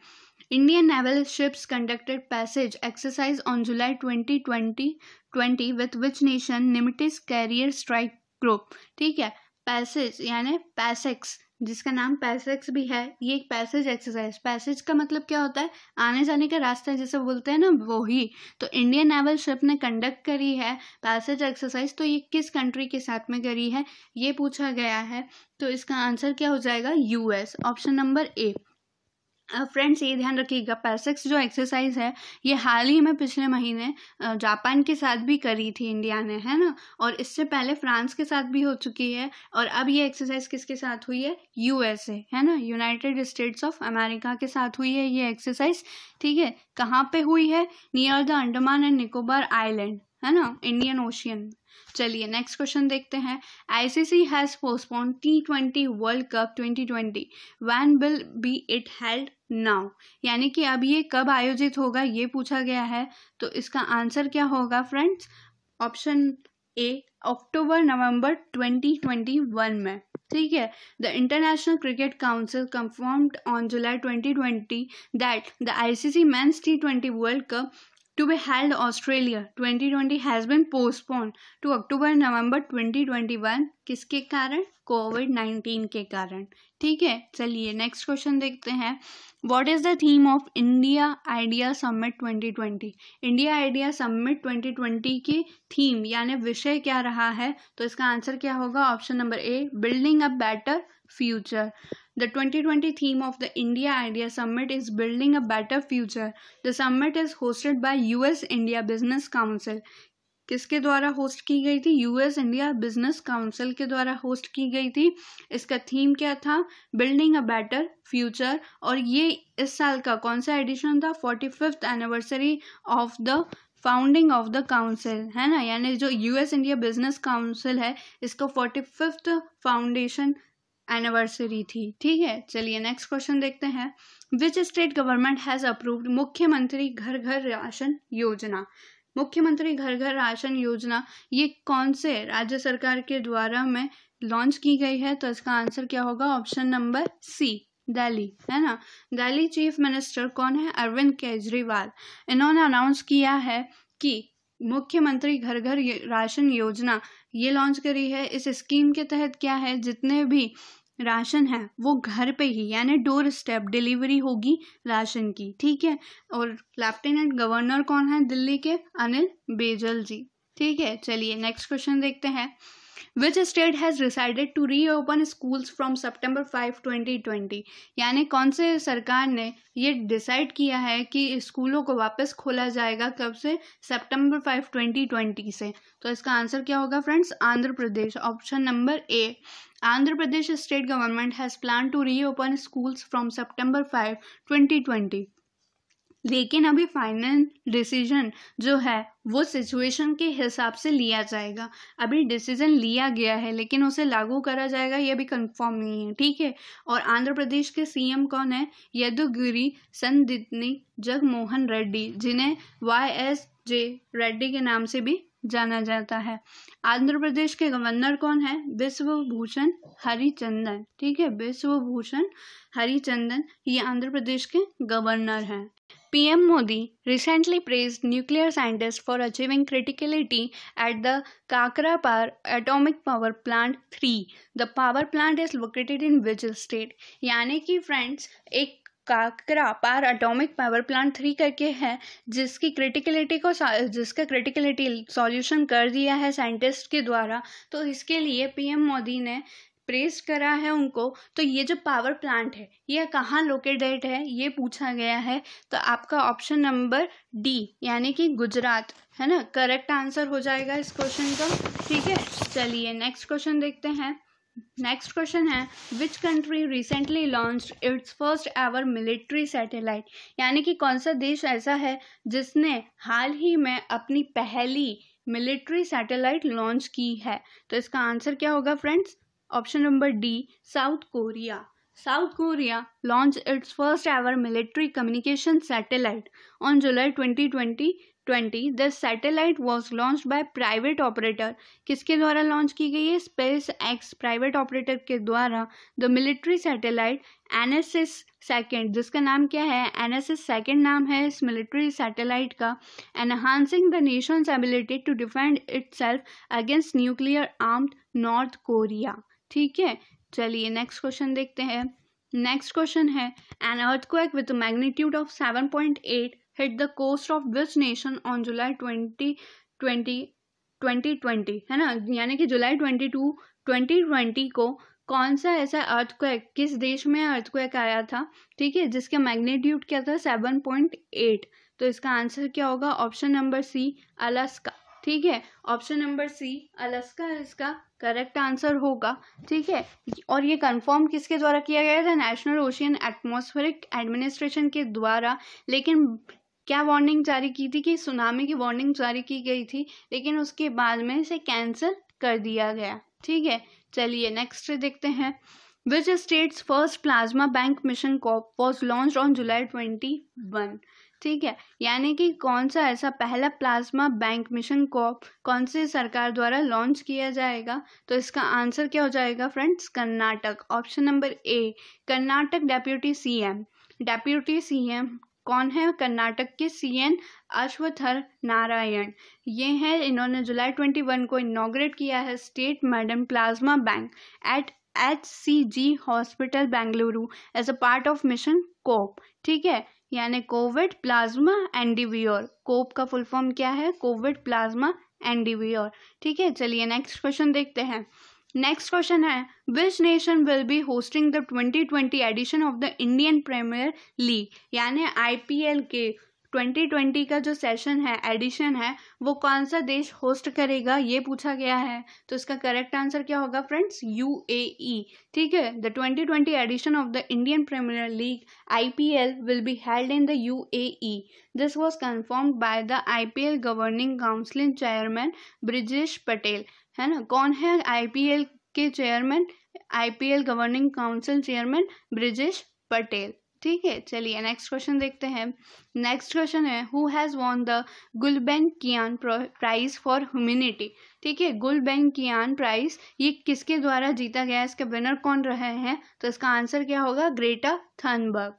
Indian naval ships conducted passage exercise on July twenty twenty twenty with which nation Nimitz carrier strike group ठीक है पैसेज यानी पैसेक्स जिसका नाम पैसेक्स भी है ये एक पैसेज एक्सरसाइज पैसेज का मतलब क्या होता है आने जाने का रास्ता जैसे बोलते हैं ना वो ही तो इंडियन नेवल शिप ने कंडक्ट करी है पैसेज एक्सरसाइज तो ये किस कंट्री के साथ में करी है ये पूछा गया है तो इसका आंसर क्या हो जाएगा US option number A friends ये ध्यान रखिएगा पैसेक्स जो एक्सरसाइज है ये हाल ही में पिछले महीने जापान के साथ भी करी थी इंडिया ने है ना और इससे पहले फ्रांस के साथ भी हो चुकी है और अब ये एक्सरसाइज किसके साथ हुई है यूएसए है ना यूनाइटेड स्टेट्स ऑफ अमेरिका के साथ हुई है ये एक्सरसाइज ठीक है कहाँ पे हुई है near the Andaman and Nicobar island है ना इंडियन ओशियन चलिए नेक्स्ट क्वेश्चन देखते हैं ICC has postpone T twenty world cup twenty twenty when will be it held now यानी कि अब ये कब आयोजित होगा ये पूछा गया है तो इसका आंसर क्या होगा फ्रेंड्स ऑप्शन ए अक्टूबर नवंबर 2021 में ठीक है the international cricket council confirmed on July 2020 that the ICC men's T twenty world cup to be held Australia 2020 has been postponed to October November 2021 किसके कारण कोविड 19 के कारण ठीक है चलिए नेक्स्ट क्वेश्चन देखते हैं what is the theme of India idea summit 2020 India idea summit 2020 की थीम यानी विषय क्या रहा है तो इसका आंसर क्या होगा option number A building a better future The 2020 theme of the India Idea Summit is Building a Better Future. The summit is hosted by US India Business Council. किसके द्वारा होस्ट की गई थी यूएस इंडिया बिजनेस काउंसिल के द्वारा होस्ट की गई थी इसका थीम क्या था बिल्डिंग अ बेटर फ्यूचर और ये इस साल का कौन सा एडिशन था forty fifth anniversary of the founding of the council है ना यानी जो यूएस इंडिया बिजनेस काउंसिल है इसको फोर्टी फिफ्थ फाउंडेशन एनिवर्सरी थी ठीक है चलिए नेक्स्ट क्वेश्चन देखते हैं which state government has approved मुख्यमंत्री घर घर राशन योजना मुख्यमंत्री घर घर राशन योजना ये कौन से राज्य सरकार के द्वारा में लॉन्च की गई है तो इसका आंसर क्या होगा ऑप्शन नंबर सी दिल्ली है ना दिल्ली चीफ मिनिस्टर कौन है अरविंद केजरीवाल इन्होंने अनाउंस किया है कि मुख्यमंत्री घर घर राशन योजना ये लॉन्च करी है इस स्कीम के तहत क्या है जितने भी राशन है वो घर पे ही यानी डोर स्टेप डिलीवरी होगी राशन की ठीक है और लेफ्टिनेंट गवर्नर कौन है दिल्ली के अनिल बेजल जी ठीक है चलिए नेक्स्ट क्वेश्चन देखते हैं which state has decided to reopen schools from September five twenty twenty यानी कौन से सरकार ने ये डिसाइड किया है कि स्कूलों को वापस खोला जाएगा कब से सेप्टेम्बर फाइव ट्वेंटी ट्वेंटी से तो इसका आंसर क्या होगा friends Andhra Pradesh option number A Andhra Pradesh state government has plan to reopen schools from September five twenty twenty लेकिन अभी फाइनल डिसीजन जो है वो सिचुएशन के हिसाब से लिया जाएगा अभी डिसीजन लिया गया है लेकिन उसे लागू करा जाएगा ये भी कंफर्म नहीं है ठीक है और आंध्र प्रदेश के सीएम कौन है यदुगिरी संदितनी जगमोहन रेड्डी जिन्हें वाई एस जे रेड्डी के नाम से भी जाना जाता है आंध्र प्रदेश के गवर्नर कौन है विश्वभूषण हरिचंदन ठीक है विश्वभूषण हरिचंदन ये आंध्र प्रदेश के गवर्नर हैं PM Modi recently praised nuclear scientists for achieving criticality at the Kakrapar Atomic Power Plant 3. The power plant is located in which state? Yani ki friends, ek Kakrapar atomic power plant three करके है जिसकी क्रिटिकलिटी को जिसका क्रिटिकलिटी सॉल्यूशन कर दिया है साइंटिस्ट के द्वारा तो इसके लिए पीएम मोदी ने प्रेस करा है उनको तो ये जो पावर प्लांट है ये कहाँ लोकेटेड है ये पूछा गया है तो आपका ऑप्शन नंबर डी यानी कि गुजरात है ना करेक्ट आंसर हो जाएगा इस क्वेश्चन का ठीक है चलिए नेक्स्ट क्वेश्चन देखते हैं नेक्स्ट क्वेश्चन है which country recently launch its first ever military satellite यानी कि कौन सा देश ऐसा है जिसने हाल ही में अपनी पहली मिलिट्री सैटेलाइट लॉन्च की है तो इसका आंसर क्या होगा friends number D South Korea South Korea launch its first ever military communication communication on July twenty 2020 20 this satellite was launch by private operator किसके द्वारा लॉन्च की गई है स्पेस एक्स प्राइवेट ऑपरेटर के द्वारा the military satellite N S S second जिसका नाम क्या है एन एस एस सेकेंड नाम है इस मिलिट्री सैटेलाइट का enhancing the nation's ability to defend itself against nuclear armed North Korea ठीक है चलिए नेक्स्ट क्वेश्चन देखते हैं नेक्स्ट क्वेश्चन है an earthquake with magnitude of seven point eight hit the coast of which nation on July twenty twenty twenty twenty है ना यानी कि July twenty two twenty twenty को कौन सा ऐसा अर्थक्वेक किस देश में अर्थक्वेक आया था ठीक है जिसका मैग्नीट्यूड क्या था सेवन पॉइंट एट तो इसका आंसर क्या होगा ऑप्शन नंबर सी अलास्का ठीक है ऑप्शन नंबर सी अलास्का इसका करेक्ट आंसर होगा ठीक है और ये कंफर्म किसके द्वारा किया गया था नेशनल ओशियन एटमॉस्फेरिक एडमिनिस्ट्रेशन के द्वारा लेकिन क्या वार्निंग जारी की थी कि सुनामी की वार्निंग जारी की गई थी लेकिन उसके बाद में इसे कैंसिल कर दिया गया ठीक है चलिए नेक्स्ट देखते हैं which states first plasma bank mission cop was launch on July twenty one ठीक है यानी कि कौन सा ऐसा पहला प्लाज्मा बैंक मिशन को कौन से सरकार द्वारा लॉन्च किया जाएगा तो इसका आंसर क्या हो जाएगा friends Karnataka option number A Karnataka deputy CM deputy CM कौन है कर्नाटक के सीएन अश्वथर नारायण ये हैं इन्होंने जुलाई ट्वेंटी वन को इनाग्रेट किया है state madam plasma bank at H C G hospital Bengaluru as a part of mission cope ठीक है यानी कोविड प्लाज्मा एंडिवियोर कोप का फुल फॉर्म क्या है कोविड प्लाज्मा एंडिवियोर ठीक है चलिए नेक्स्ट क्वेश्चन देखते हैं नेक्स्ट क्वेश्चन है which nation will be hosting the twenty twenty edition of the Indian premier league यानी आईपीएल के 2020 का जो सेशन है एडिशन है वो कौन सा देश होस्ट करेगा ये पूछा गया है तो इसका करेक्ट आंसर क्या होगा फ्रेंड्स यू e। ठीक है the 2020 edition of the Indian premier league IPL will be held in the U this was confirmed by the IPL governing council chairman Brijesh Patel है ना कौन है आई के chairman IPL governing council chairman Brijesh Patel ठीक है चलिए नेक्स्ट क्वेश्चन देखते हैं नेक्स्ट क्वेश्चन है who has won the Gulbenkian prize for humanity ठीक है गुलबैन कियान प्राइज ये किसके द्वारा जीता गया है इसके विनर कौन रहे हैं तो इसका आंसर क्या होगा Greta Thunberg.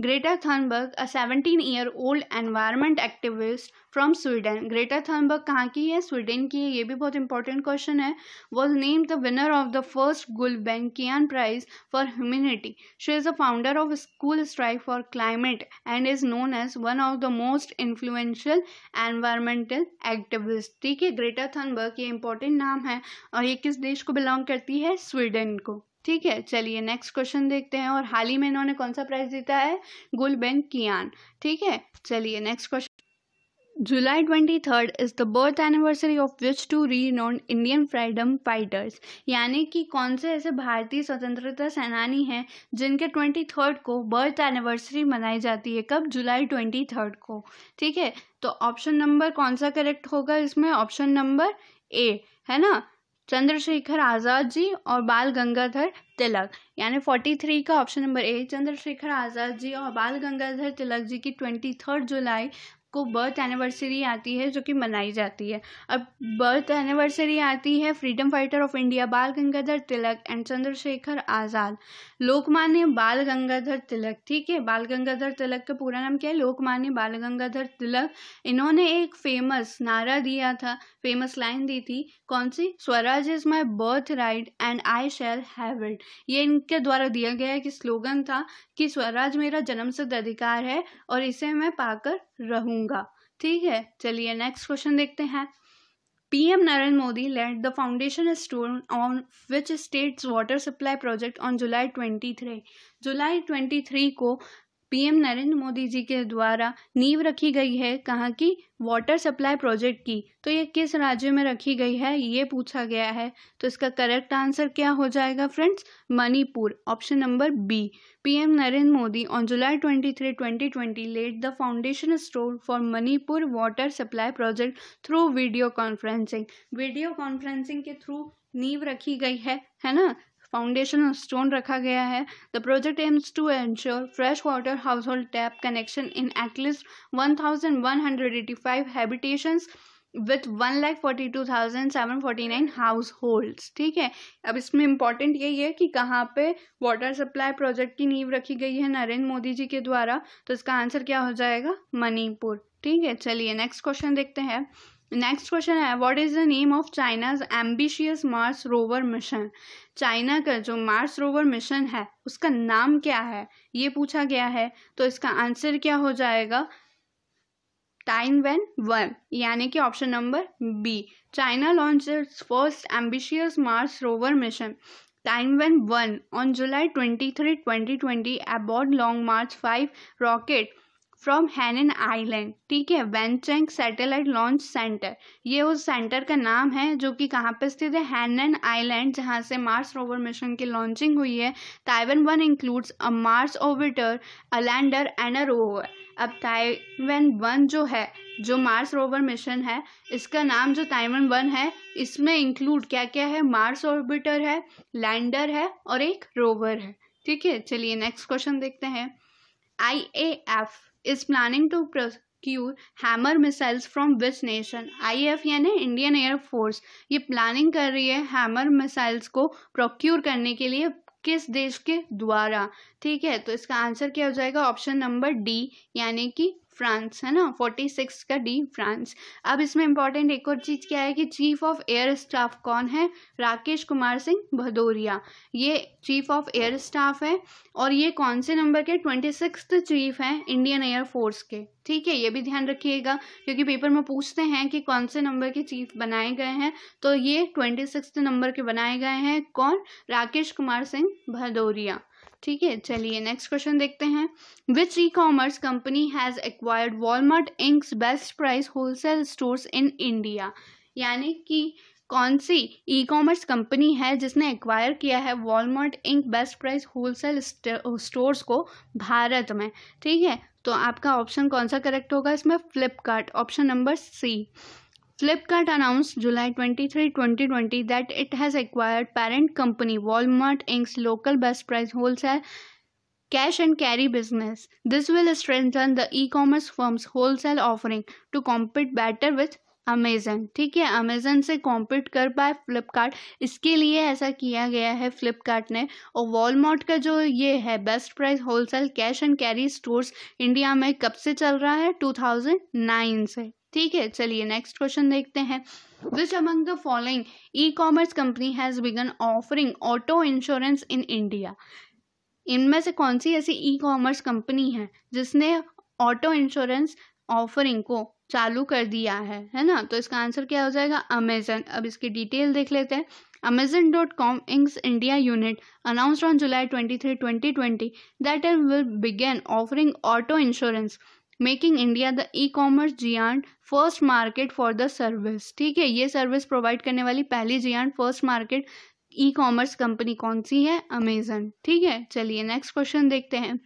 Greta Thunberg, a 17-year-old environment activist from Sweden. Greta Thunberg कहाँ की है स्वीडन की है ये भी बहुत इंपॉर्टेंट क्वेश्चन है was name the winner of the first Gulbenkian prize for humanity she is the founder of school strike for climate and is known as one of the most influential environmental activist ठीक है ग्रेटा थनबर्ग ये इंपॉर्टेंट नाम है और ये किस देश को बिलोंग करती है स्वीडन को ठीक है चलिए नेक्स्ट क्वेश्चन देखते हैं और हाल ही में इन्होंने कौन सा प्राइज जीता है गुलबेन कियान ठीक है चलिए next question July is the birth anniversary of which two renowned Indian freedom fighters यानी कि कौन से ऐसे भारतीय स्वतंत्रता सेनानी हैं जिनके ट्वेंटी थर्ड को बर्थ एनिवर्सरी मनाई जाती है कब जुलाई ट्वेंटी थर्ड को ठीक है तो ऑप्शन नंबर कौन सा करेक्ट होगा इसमें ऑप्शन नंबर ए है ना चंद्रशेखर आज़ाद जी और बाल गंगाधर तिलक यानी फोर्टी थ्री का option number A Chandrashekhar Azad ji और बाल गंगाधर तिलक जी की ट्वेंटी थर्ड जुलाई को बर्थ एनिवर्सरी आती है जो कि मनाई जाती है अब बर्थ एनिवर्सरी आती है freedom fighter of India Bal Gangadhar Tilak and Chandrashekhar Azad Lokmanya Bal Gangadhar तिलक ठीक है बाल गंगाधर तिलक का पूरा नाम क्या है लोकमान्य बाल गंगाधर तिलक इन्होंने एक फेमस नारा दिया था फेमस लाइन दी थी कौन सी Swaraj is my birthright and I shall have it ये इनके द्वारा दिया गया कि स्लोगन था कि स्वराज मेरा सिद्ध अधिकार है और इसे मैं पाकर रहूंगा ठीक है चलिए नेक्स्ट क्वेश्चन देखते हैं Narendra Modi laid the foundation stone on which state water supply project on July twenty three July twenty three को पीएम नरेंद्र मोदी जी के द्वारा नींव रखी गई है कहाँ की वाटर सप्लाई प्रोजेक्ट की तो ये किस राज्य में रखी गई है ये पूछा गया है तो इसका करेक्ट आंसर क्या हो जाएगा friends Manipur option number B PM Narendra Modi on July 23, 2020 laid the foundation store for Manipur water supply project through video conferencing video conferencing के थ्रू नींव रखी गई है है ना फाउंडेशन स्टोन रखा गया है the project aims to ensure fresh water household tap connection in at least one thousand one hundred eighty five habitation with one lakh forty two thousand seven forty nine household ठीक है अब इसमें इम्पॉर्टेंट यही है कि कहाँ पे वाटर सप्लाई प्रोजेक्ट की नींव रखी गई है नरेंद्र मोदी जी के द्वारा तो इसका आंसर क्या हो जाएगा मणिपुर ठीक है चलिए नेक्स्ट क्वेश्चन देखते हैं नेक्स्ट क्वेश्चन है what is the name of China's ambitious Mars rover mission China का जो मार्स रोवर मिशन है उसका नाम क्या है ये पूछा गया है तो इसका आंसर क्या हो जाएगा टाइम वेन वन यानी कि option number B China launch first ambitious Mars rover mission Tianwen one on July twenty three twenty twenty aboard Long March five rocket from Hainan island ठीक है वेंचेंग सैटेलाइट लॉन्च सेंटर ये उस सेंटर का नाम है जो कि कहाँ पे स्थित है हैनन आइलैंड जहाँ से मार्स रोवर मिशन की लॉन्चिंग हुई है Tianwen one includes a Mars orbiter a lander and a rover अब ताइवन वन जो है जो मार्स रोवर मिशन है इसका नाम जो ताइवन वन है इसमें इंक्लूड क्या क्या है मार्स ऑर्बिटर है लैंडर है और एक रोवर है ठीक है चलिए नेक्स्ट क्वेश्चन देखते हैं I A F is planning to procure hammer missiles from which nation IAF यानी इंडियन एयर फोर्स ये प्लानिंग कर रही है हैमर मिसाइल्स को प्रोक्योर करने के लिए किस देश के द्वारा ठीक है तो इसका आंसर क्या हो जाएगा ऑप्शन नंबर डी यानी कि फ्रांस है ना फोर्टी सिक्स का डी फ्रांस अब इसमें इम्पोर्टेंट एक और चीज़ क्या है कि चीफ ऑफ एयर स्टाफ कौन है राकेश कुमार सिंह भदौरिया ये चीफ ऑफ एयर स्टाफ है और ये कौन से नंबर के ट्वेंटी सिक्स चीफ हैं इंडियन एयर फोर्स के ठीक है ये भी ध्यान रखिएगा क्योंकि पेपर में पूछते हैं कि कौन से नंबर के चीफ बनाए गए हैं तो ये ट्वेंटी सिक्स नंबर के बनाए गए हैं कौन राकेश कुमार सिंह भदौरिया ठीक है चलिए नेक्स्ट क्वेश्चन देखते हैं which e commerce company has acquired Walmart Inc's best price wholesale stores in India यानी कि कौन सी ई कॉमर्स कंपनी है जिसने एक्वायर किया है Walmart Inc best price wholesale stores को भारत में ठीक है तो आपका ऑप्शन कौन सा करेक्ट होगा इसमें Flipkart option number C Flipkart announced July 23, 2020 that it has acquired parent company Walmart Inc.'s local Best Price wholesale cash and carry business. This will strengthen the e-commerce firm's wholesale offering to compete better with Amazon ठीक है अमेजन से कॉम्पीट कर पाए फ्लिपकार्ट इसके लिए ऐसा किया गया है फ्लिपकार्ट ने और वॉलमार्ट का जो ये है best price wholesale cash and carry stores India में कब से चल रहा है 2009 से ठीक है चलिए नेक्स्ट क्वेश्चन देखते हैं which among the following e commerce company has begun offering auto insurance in India इनमें से कौन सी ऐसी ई कॉमर्स कंपनी है जिसने ऑटो इंश्योरेंस ऑफरिंग को चालू कर दिया है है ना तो इसका आंसर क्या हो जाएगा अमेजन अब इसकी डिटेल देख लेते हैं Amazon com Inc's India unit announce on July twenty three twenty twenty that it will begin offering auto insurance making India the e commerce giant first market for the service ठीक है ये सर्विस प्रोवाइड करने वाली पहली giant first market e commerce company कौन सी है अमेजन ठीक है चलिए नेक्स्ट क्वेश्चन देखते हैं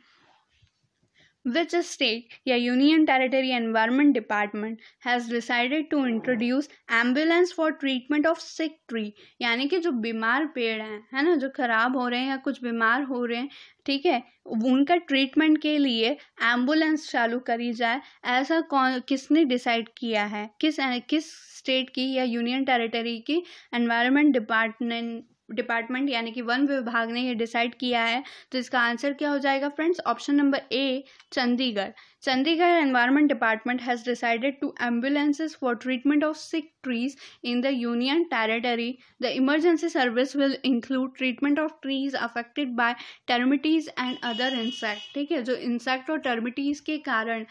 which state या union territory environment department has decided to introduce ambulance for treatment of sick tree यानी कि जो बीमार पेड़ हैं है ना जो खराब हो रहे हैं या कुछ बीमार हो रहे हैं ठीक है उनका ट्रीटमेंट के लिए एम्बुलेंस चालू करी जाए ऐसा कौन किसने डिसाइड किया है किस किस स्टेट की या यूनियन टेरिटरी की एनवायरनमेंट डिपार्टमेंट डिपार्टमेंट यानी कि वन विभाग ने ये डिसाइड किया है तो इसका आंसर क्या हो जाएगा friends option number A Chandigarh Chandigarh environment department has decided to ambulances for treatment of sick trees in the union territory the emergency service will include treatment of trees affected by termites and other insect ठीक है जो इंसेक्ट और टर्मिटीज के कारण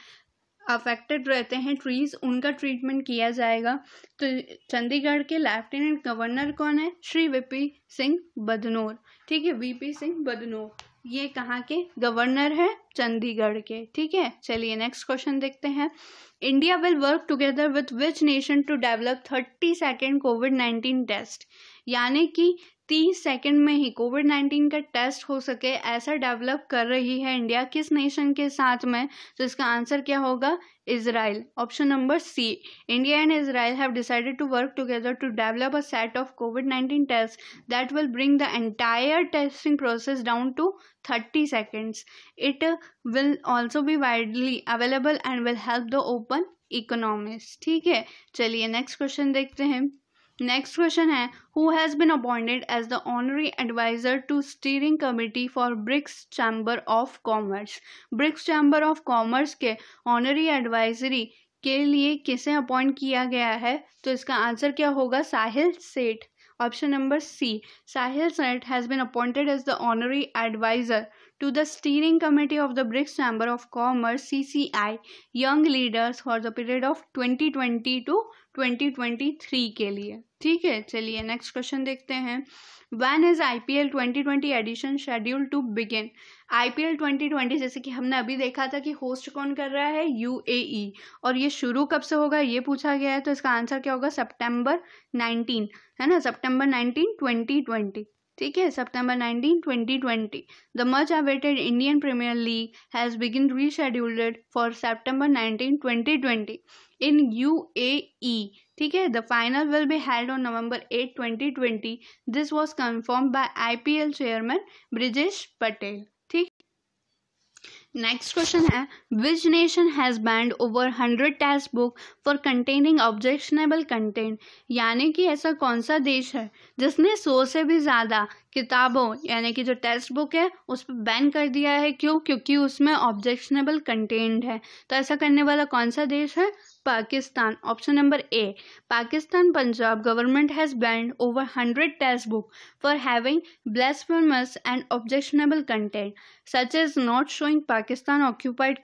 अफेक्टेड रहते हैं ट्रीज़ उनका ट्रीटमेंट किया जाएगा तो चंडीगढ़ के लेफ्टिनेंट गवर्नर कौन है श्री वीपी सिंह बदनौर ठीक है वीपी सिंह बदनौर ये कहाँ के गवर्नर है चंडीगढ़ के ठीक है चलिए नेक्स्ट क्वेश्चन देखते हैं India will work together with which nation to develop thirty second COVID nineteen test यानी कि तीस सेकंड में ही कोविड नाइन्टीन का टेस्ट हो सके ऐसा डेवलप कर रही है इंडिया किस नेशन के साथ में तो इसका आंसर क्या होगा Israel option number C India and Israel have decided to work together to develop a set of COVID nineteen test that will bring the entire testing process down to thirty seconds it will also भी widely available and will help the open economics ठीक है चलिए नेक्स्ट क्वेश्चन देखते हैं नेक्स्ट क्वेश्चन है who has been appointed as the honorary advisor to steering committee for BRICS chamber of commerce BRICS chamber of commerce के ऑनरी एडवाइजरी के लिए किसे अपॉइंट किया गया है तो इसका आंसर क्या होगा साहिल सेठ option number C Sahil Seth has been appointed as the honorary advisor to the steering to of the BRICS chamber of commerce C C I young leaders for the period of twenty twenty two 2023 के लिए ठीक है चलिए नेक्स्ट क्वेश्चन देखते हैं when is I P L twenty twenty edition schedule to begin I P L twenty twenty जैसे कि हमने अभी देखा था कि होस्ट कौन कर रहा है यू ए ई और ये शुरू कब से होगा ये पूछा गया है तो इसका आंसर क्या होगा सितंबर नाइनटीन है ना सितंबर नाइनटीन ट्वेंटी ट्वेंटी ठीक है September nineteen twenty twenty the much awaited Indian premier league has been rescheduled for September nineteen twenty twenty in UAE. Okay, the final will be held on November 8, 2020. This was confirmed by chairman Brijesh Patel ठीक नेक्स्ट क्वेश्चन है which nation has banned over hundred text book for containing objectionable content यानी कि ऐसा कौन सा देश है जिसने सौ से भी ज़्यादा किताबों यानी कि जो टेक्स्ट बुक है उस पर बैन कर दिया है क्यों क्योंकि उसमें ऑब्जेक्शनेबल कंटेंट है तो ऐसा करने वाला कौन सा देश है Pakistan option number A Pakistan Punjab government has banned over hundred text book for having blasphemous and objectionable content such is not showing Pakistan occupied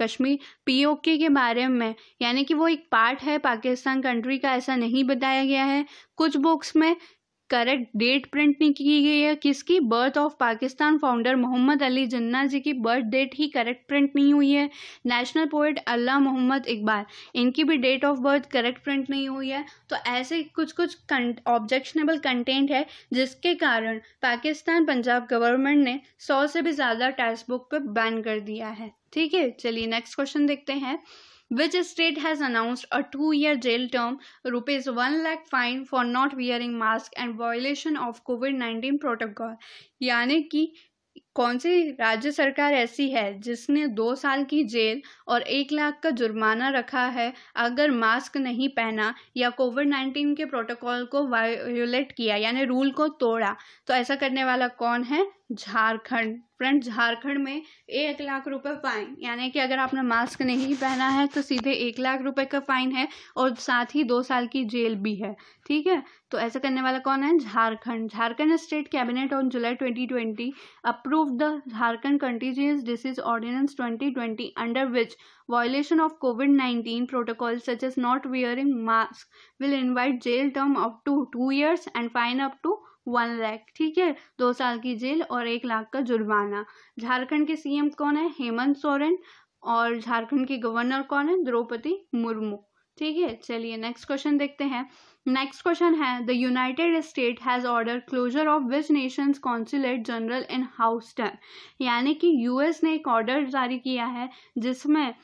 Kashmir POK के बारे में यानी कि वो एक पार्ट है पाकिस्तान कंट्री का ऐसा नहीं बताया गया है कुछ बुक्स में करेक्ट डेट प्रिंट नहीं की गई है किसकी birth of Pakistan founder Mohammad Ali Jinnah ji की बर्थ डेट ही करेक्ट प्रिंट नहीं हुई है नेशनल पोइट अल्लाह मोहम्मद इकबाल इनकी भी date of birth correct print नहीं हुई है तो ऐसे कुछ कुछ ऑब्जेक्शनेबल कंटेंट है जिसके कारण पाकिस्तान पंजाब गवर्नमेंट ने सौ से भी ज़्यादा टेक्स्ट बुक पर बैन कर दिया है ठीक है चलिए नेक्स्ट क्वेश्चन देखते हैं which state has announced a two-year jail term, rupees 1 lakh fine for not wearing mask and violation of कोविड-19 प्रोटोकॉल यानी कि कौन सी राज्य सरकार ऐसी है जिसने दो साल की जेल और एक लाख का जुर्माना रखा है अगर मास्क नहीं पहना या कोविड नाइन्टीन के प्रोटोकॉल को वायोलेट किया यानी रूल को तोड़ा तो ऐसा करने वाला कौन है झारखंड फ्रेंड झारखंड में एक लाख रुपए फाइन यानी कि अगर आपने मास्क नहीं पहना है तो सीधे एक लाख रुपए का फाइन है और साथ ही दो साल की जेल भी है ठीक है तो ऐसा करने वाला कौन है Jharkhand Jharkhand state cabinet on July 2020 approve the Jharkhand contagious disease ordinance 2020 under which violation of COVID 19 protocol such as not wearing mask will invite jail term up to two years and fine up to one lakh ठीक है दो साल की जेल और एक लाख का जुर्माना झारखंड के सीएम कौन है हेमंत सोरेन और झारखंड के गवर्नर कौन है द्रौपदी मुर्मू ठीक है चलिए नेक्स्ट क्वेश्चन देखते हैं नेक्स्ट क्वेश्चन है the United state has order closure of which nation's consulate general in Houston यानी कि यूएस ने एक ऑर्डर जारी किया है जिसमें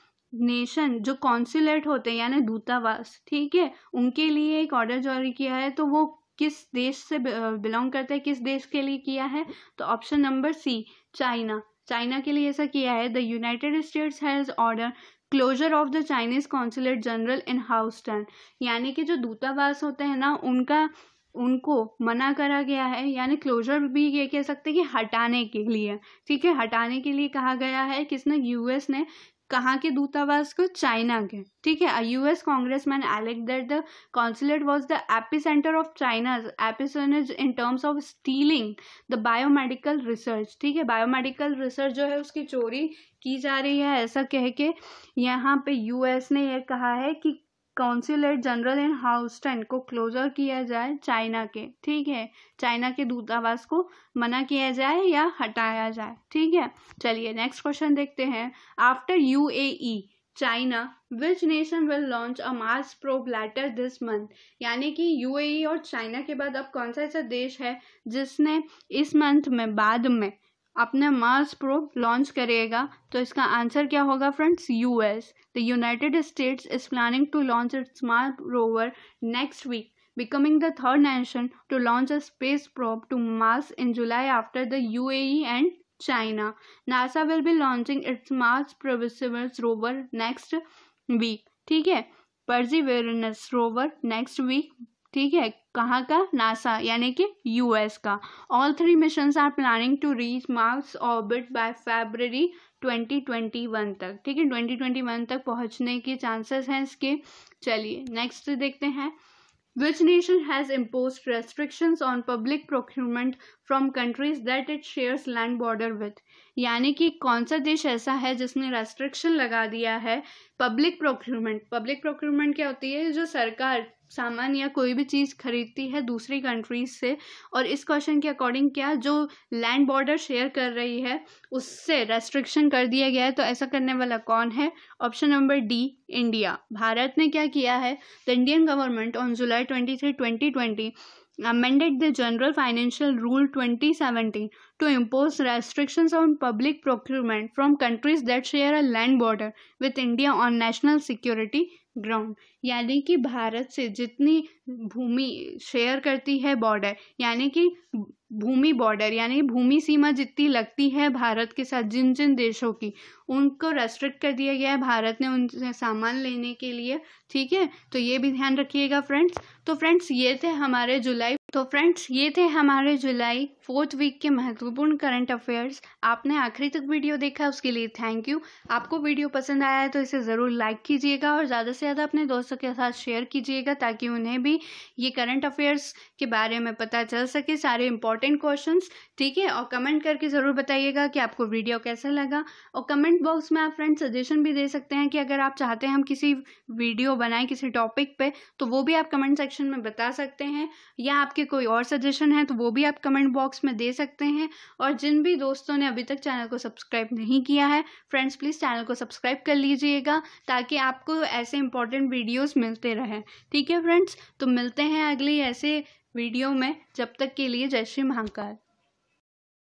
नेशन जो कॉन्सुलेट होते हैं यानी दूतावास ठीक है उनके लिए एक ऑर्डर जारी किया है तो वो किस देश से बिलोंग करता है किस देश के लिए किया है तो option number C China China के लिए ऐसा किया है the united states has order closure of the Chinese consulate general in Houston यानी कि जो दूतावास होते हैं ना उनका उनको मना करा गया है यानी क्लोजर भी ये कह सकते हैं कि हटाने के लिए ठीक है हटाने के लिए कहा गया है किसने यूएस ने कहाँ के दूतावास को चाइना के ठीक है US man allege that the consulate was the epicentre of China's AP in terms of stealing the biomedical research ठीक है बायोमेडिकल रिसर्च जो है उसकी चोरी की जा रही है ऐसा कह के यहाँ पे यूएस ने यह कहा है कि कौंसिलेट जनरल इन हाउस्टन को क्लोजर किया जाए चाइना के ठीक है चाइना के दूतावास को मना किया जाए या हटाया जाए ठीक है चलिए नेक्स्ट क्वेश्चन देखते हैं after U A China which nation will launch a Mars probe later this month यानी कि यूएई e और चाइना के बाद अब कौन सा ऐसा देश है जिसने इस मंथ में बाद में अपने मार्स प्रोब लॉन्च करेगा तो इसका आंसर क्या होगा friends US the united states is planning to launch its Mars rover next week becoming the third nation to launch a space probe to Mars in July after the UAE and China NASA will be launching its Mars Perseverance rover next week ठीक है Perseverance rover next week ठीक है कहाँ का नासा यानी कि यूएस का all three mission are planning to reach marks orbit by February 2021 तक ठीक है 2021 तक पहुँचने के चांसेस हैं इसके चलिए नेक्स्ट देखते हैं which nation has impose restriction on public procurement from countries that it share land border with यानी कि कौन सा देश ऐसा है जिसने रेस्ट्रिक्शन लगा दिया है पब्लिक प्रोक्यूरमेंट पब्लिक प्रोक्यूरमेंट क्या होती है जो सरकार सामान या कोई भी चीज़ खरीदती है दूसरी कंट्रीज से और इस क्वेश्चन के अकॉर्डिंग क्या जो लैंड बॉर्डर शेयर कर रही है उससे रेस्ट्रिक्शन कर दिया गया है तो ऐसा करने वाला कौन है option number D India Bharat ने क्या किया है the Indian government on July twenty three twenty twenty amended the general financial rule 2017 to impose restrictions on public procurement from countries that share a land border with india on national security ground यानी कि भारत से जितनी भूमि शेयर करती है बॉर्डर यानी कि भूमि बॉर्डर यानी भूमि सीमा जितनी लगती है भारत के साथ जिन जिन देशों की उनको रेस्ट्रिक्ट कर दिया गया है भारत ने उनसे सामान लेने के लिए ठीक है तो ये भी ध्यान रखिएगा फ्रेंड्स तो फ्रेंड्स ये थे हमारे जुलाई तो फ्रेंड्स ये थे हमारे जुलाई फोर्थ वीक के महत्वपूर्ण करंट अफेयर्स आपने आखिरी तक वीडियो देखा उसके लिए थैंक यू आपको वीडियो पसंद आया है तो इसे ज़रूर लाइक कीजिएगा और ज़्यादा से ज़्यादा अपने दोस्तों के साथ शेयर कीजिएगा ताकि उन्हें भी ये करंट अफेयर्स के बारे में पता चल सके सारे इंपॉर्टेंट क्वेश्चन ठीक है और कमेंट करके ज़रूर बताइएगा कि आपको वीडियो कैसा लगा और कमेंट कमेंट बॉक्स में आप फ्रेंड सजेशन भी दे सकते हैं कि अगर आप चाहते हैं हम किसी वीडियो बनाएं किसी टॉपिक पे तो वो भी आप कमेंट सेक्शन में बता सकते हैं या आपके कोई और सजेशन है तो वो भी आप कमेंट बॉक्स में दे सकते हैं और जिन भी दोस्तों ने अभी तक चैनल को सब्सक्राइब नहीं किया है फ्रेंड्स प्लीज़ चैनल को सब्सक्राइब कर लीजिएगा ताकि आपको ऐसे इंपॉर्टेंट वीडियोज़ मिलते रहें ठीक है फ्रेंड्स तो मिलते हैं अगले ऐसे वीडियो में जब तक के लिए जय श्री महाकाल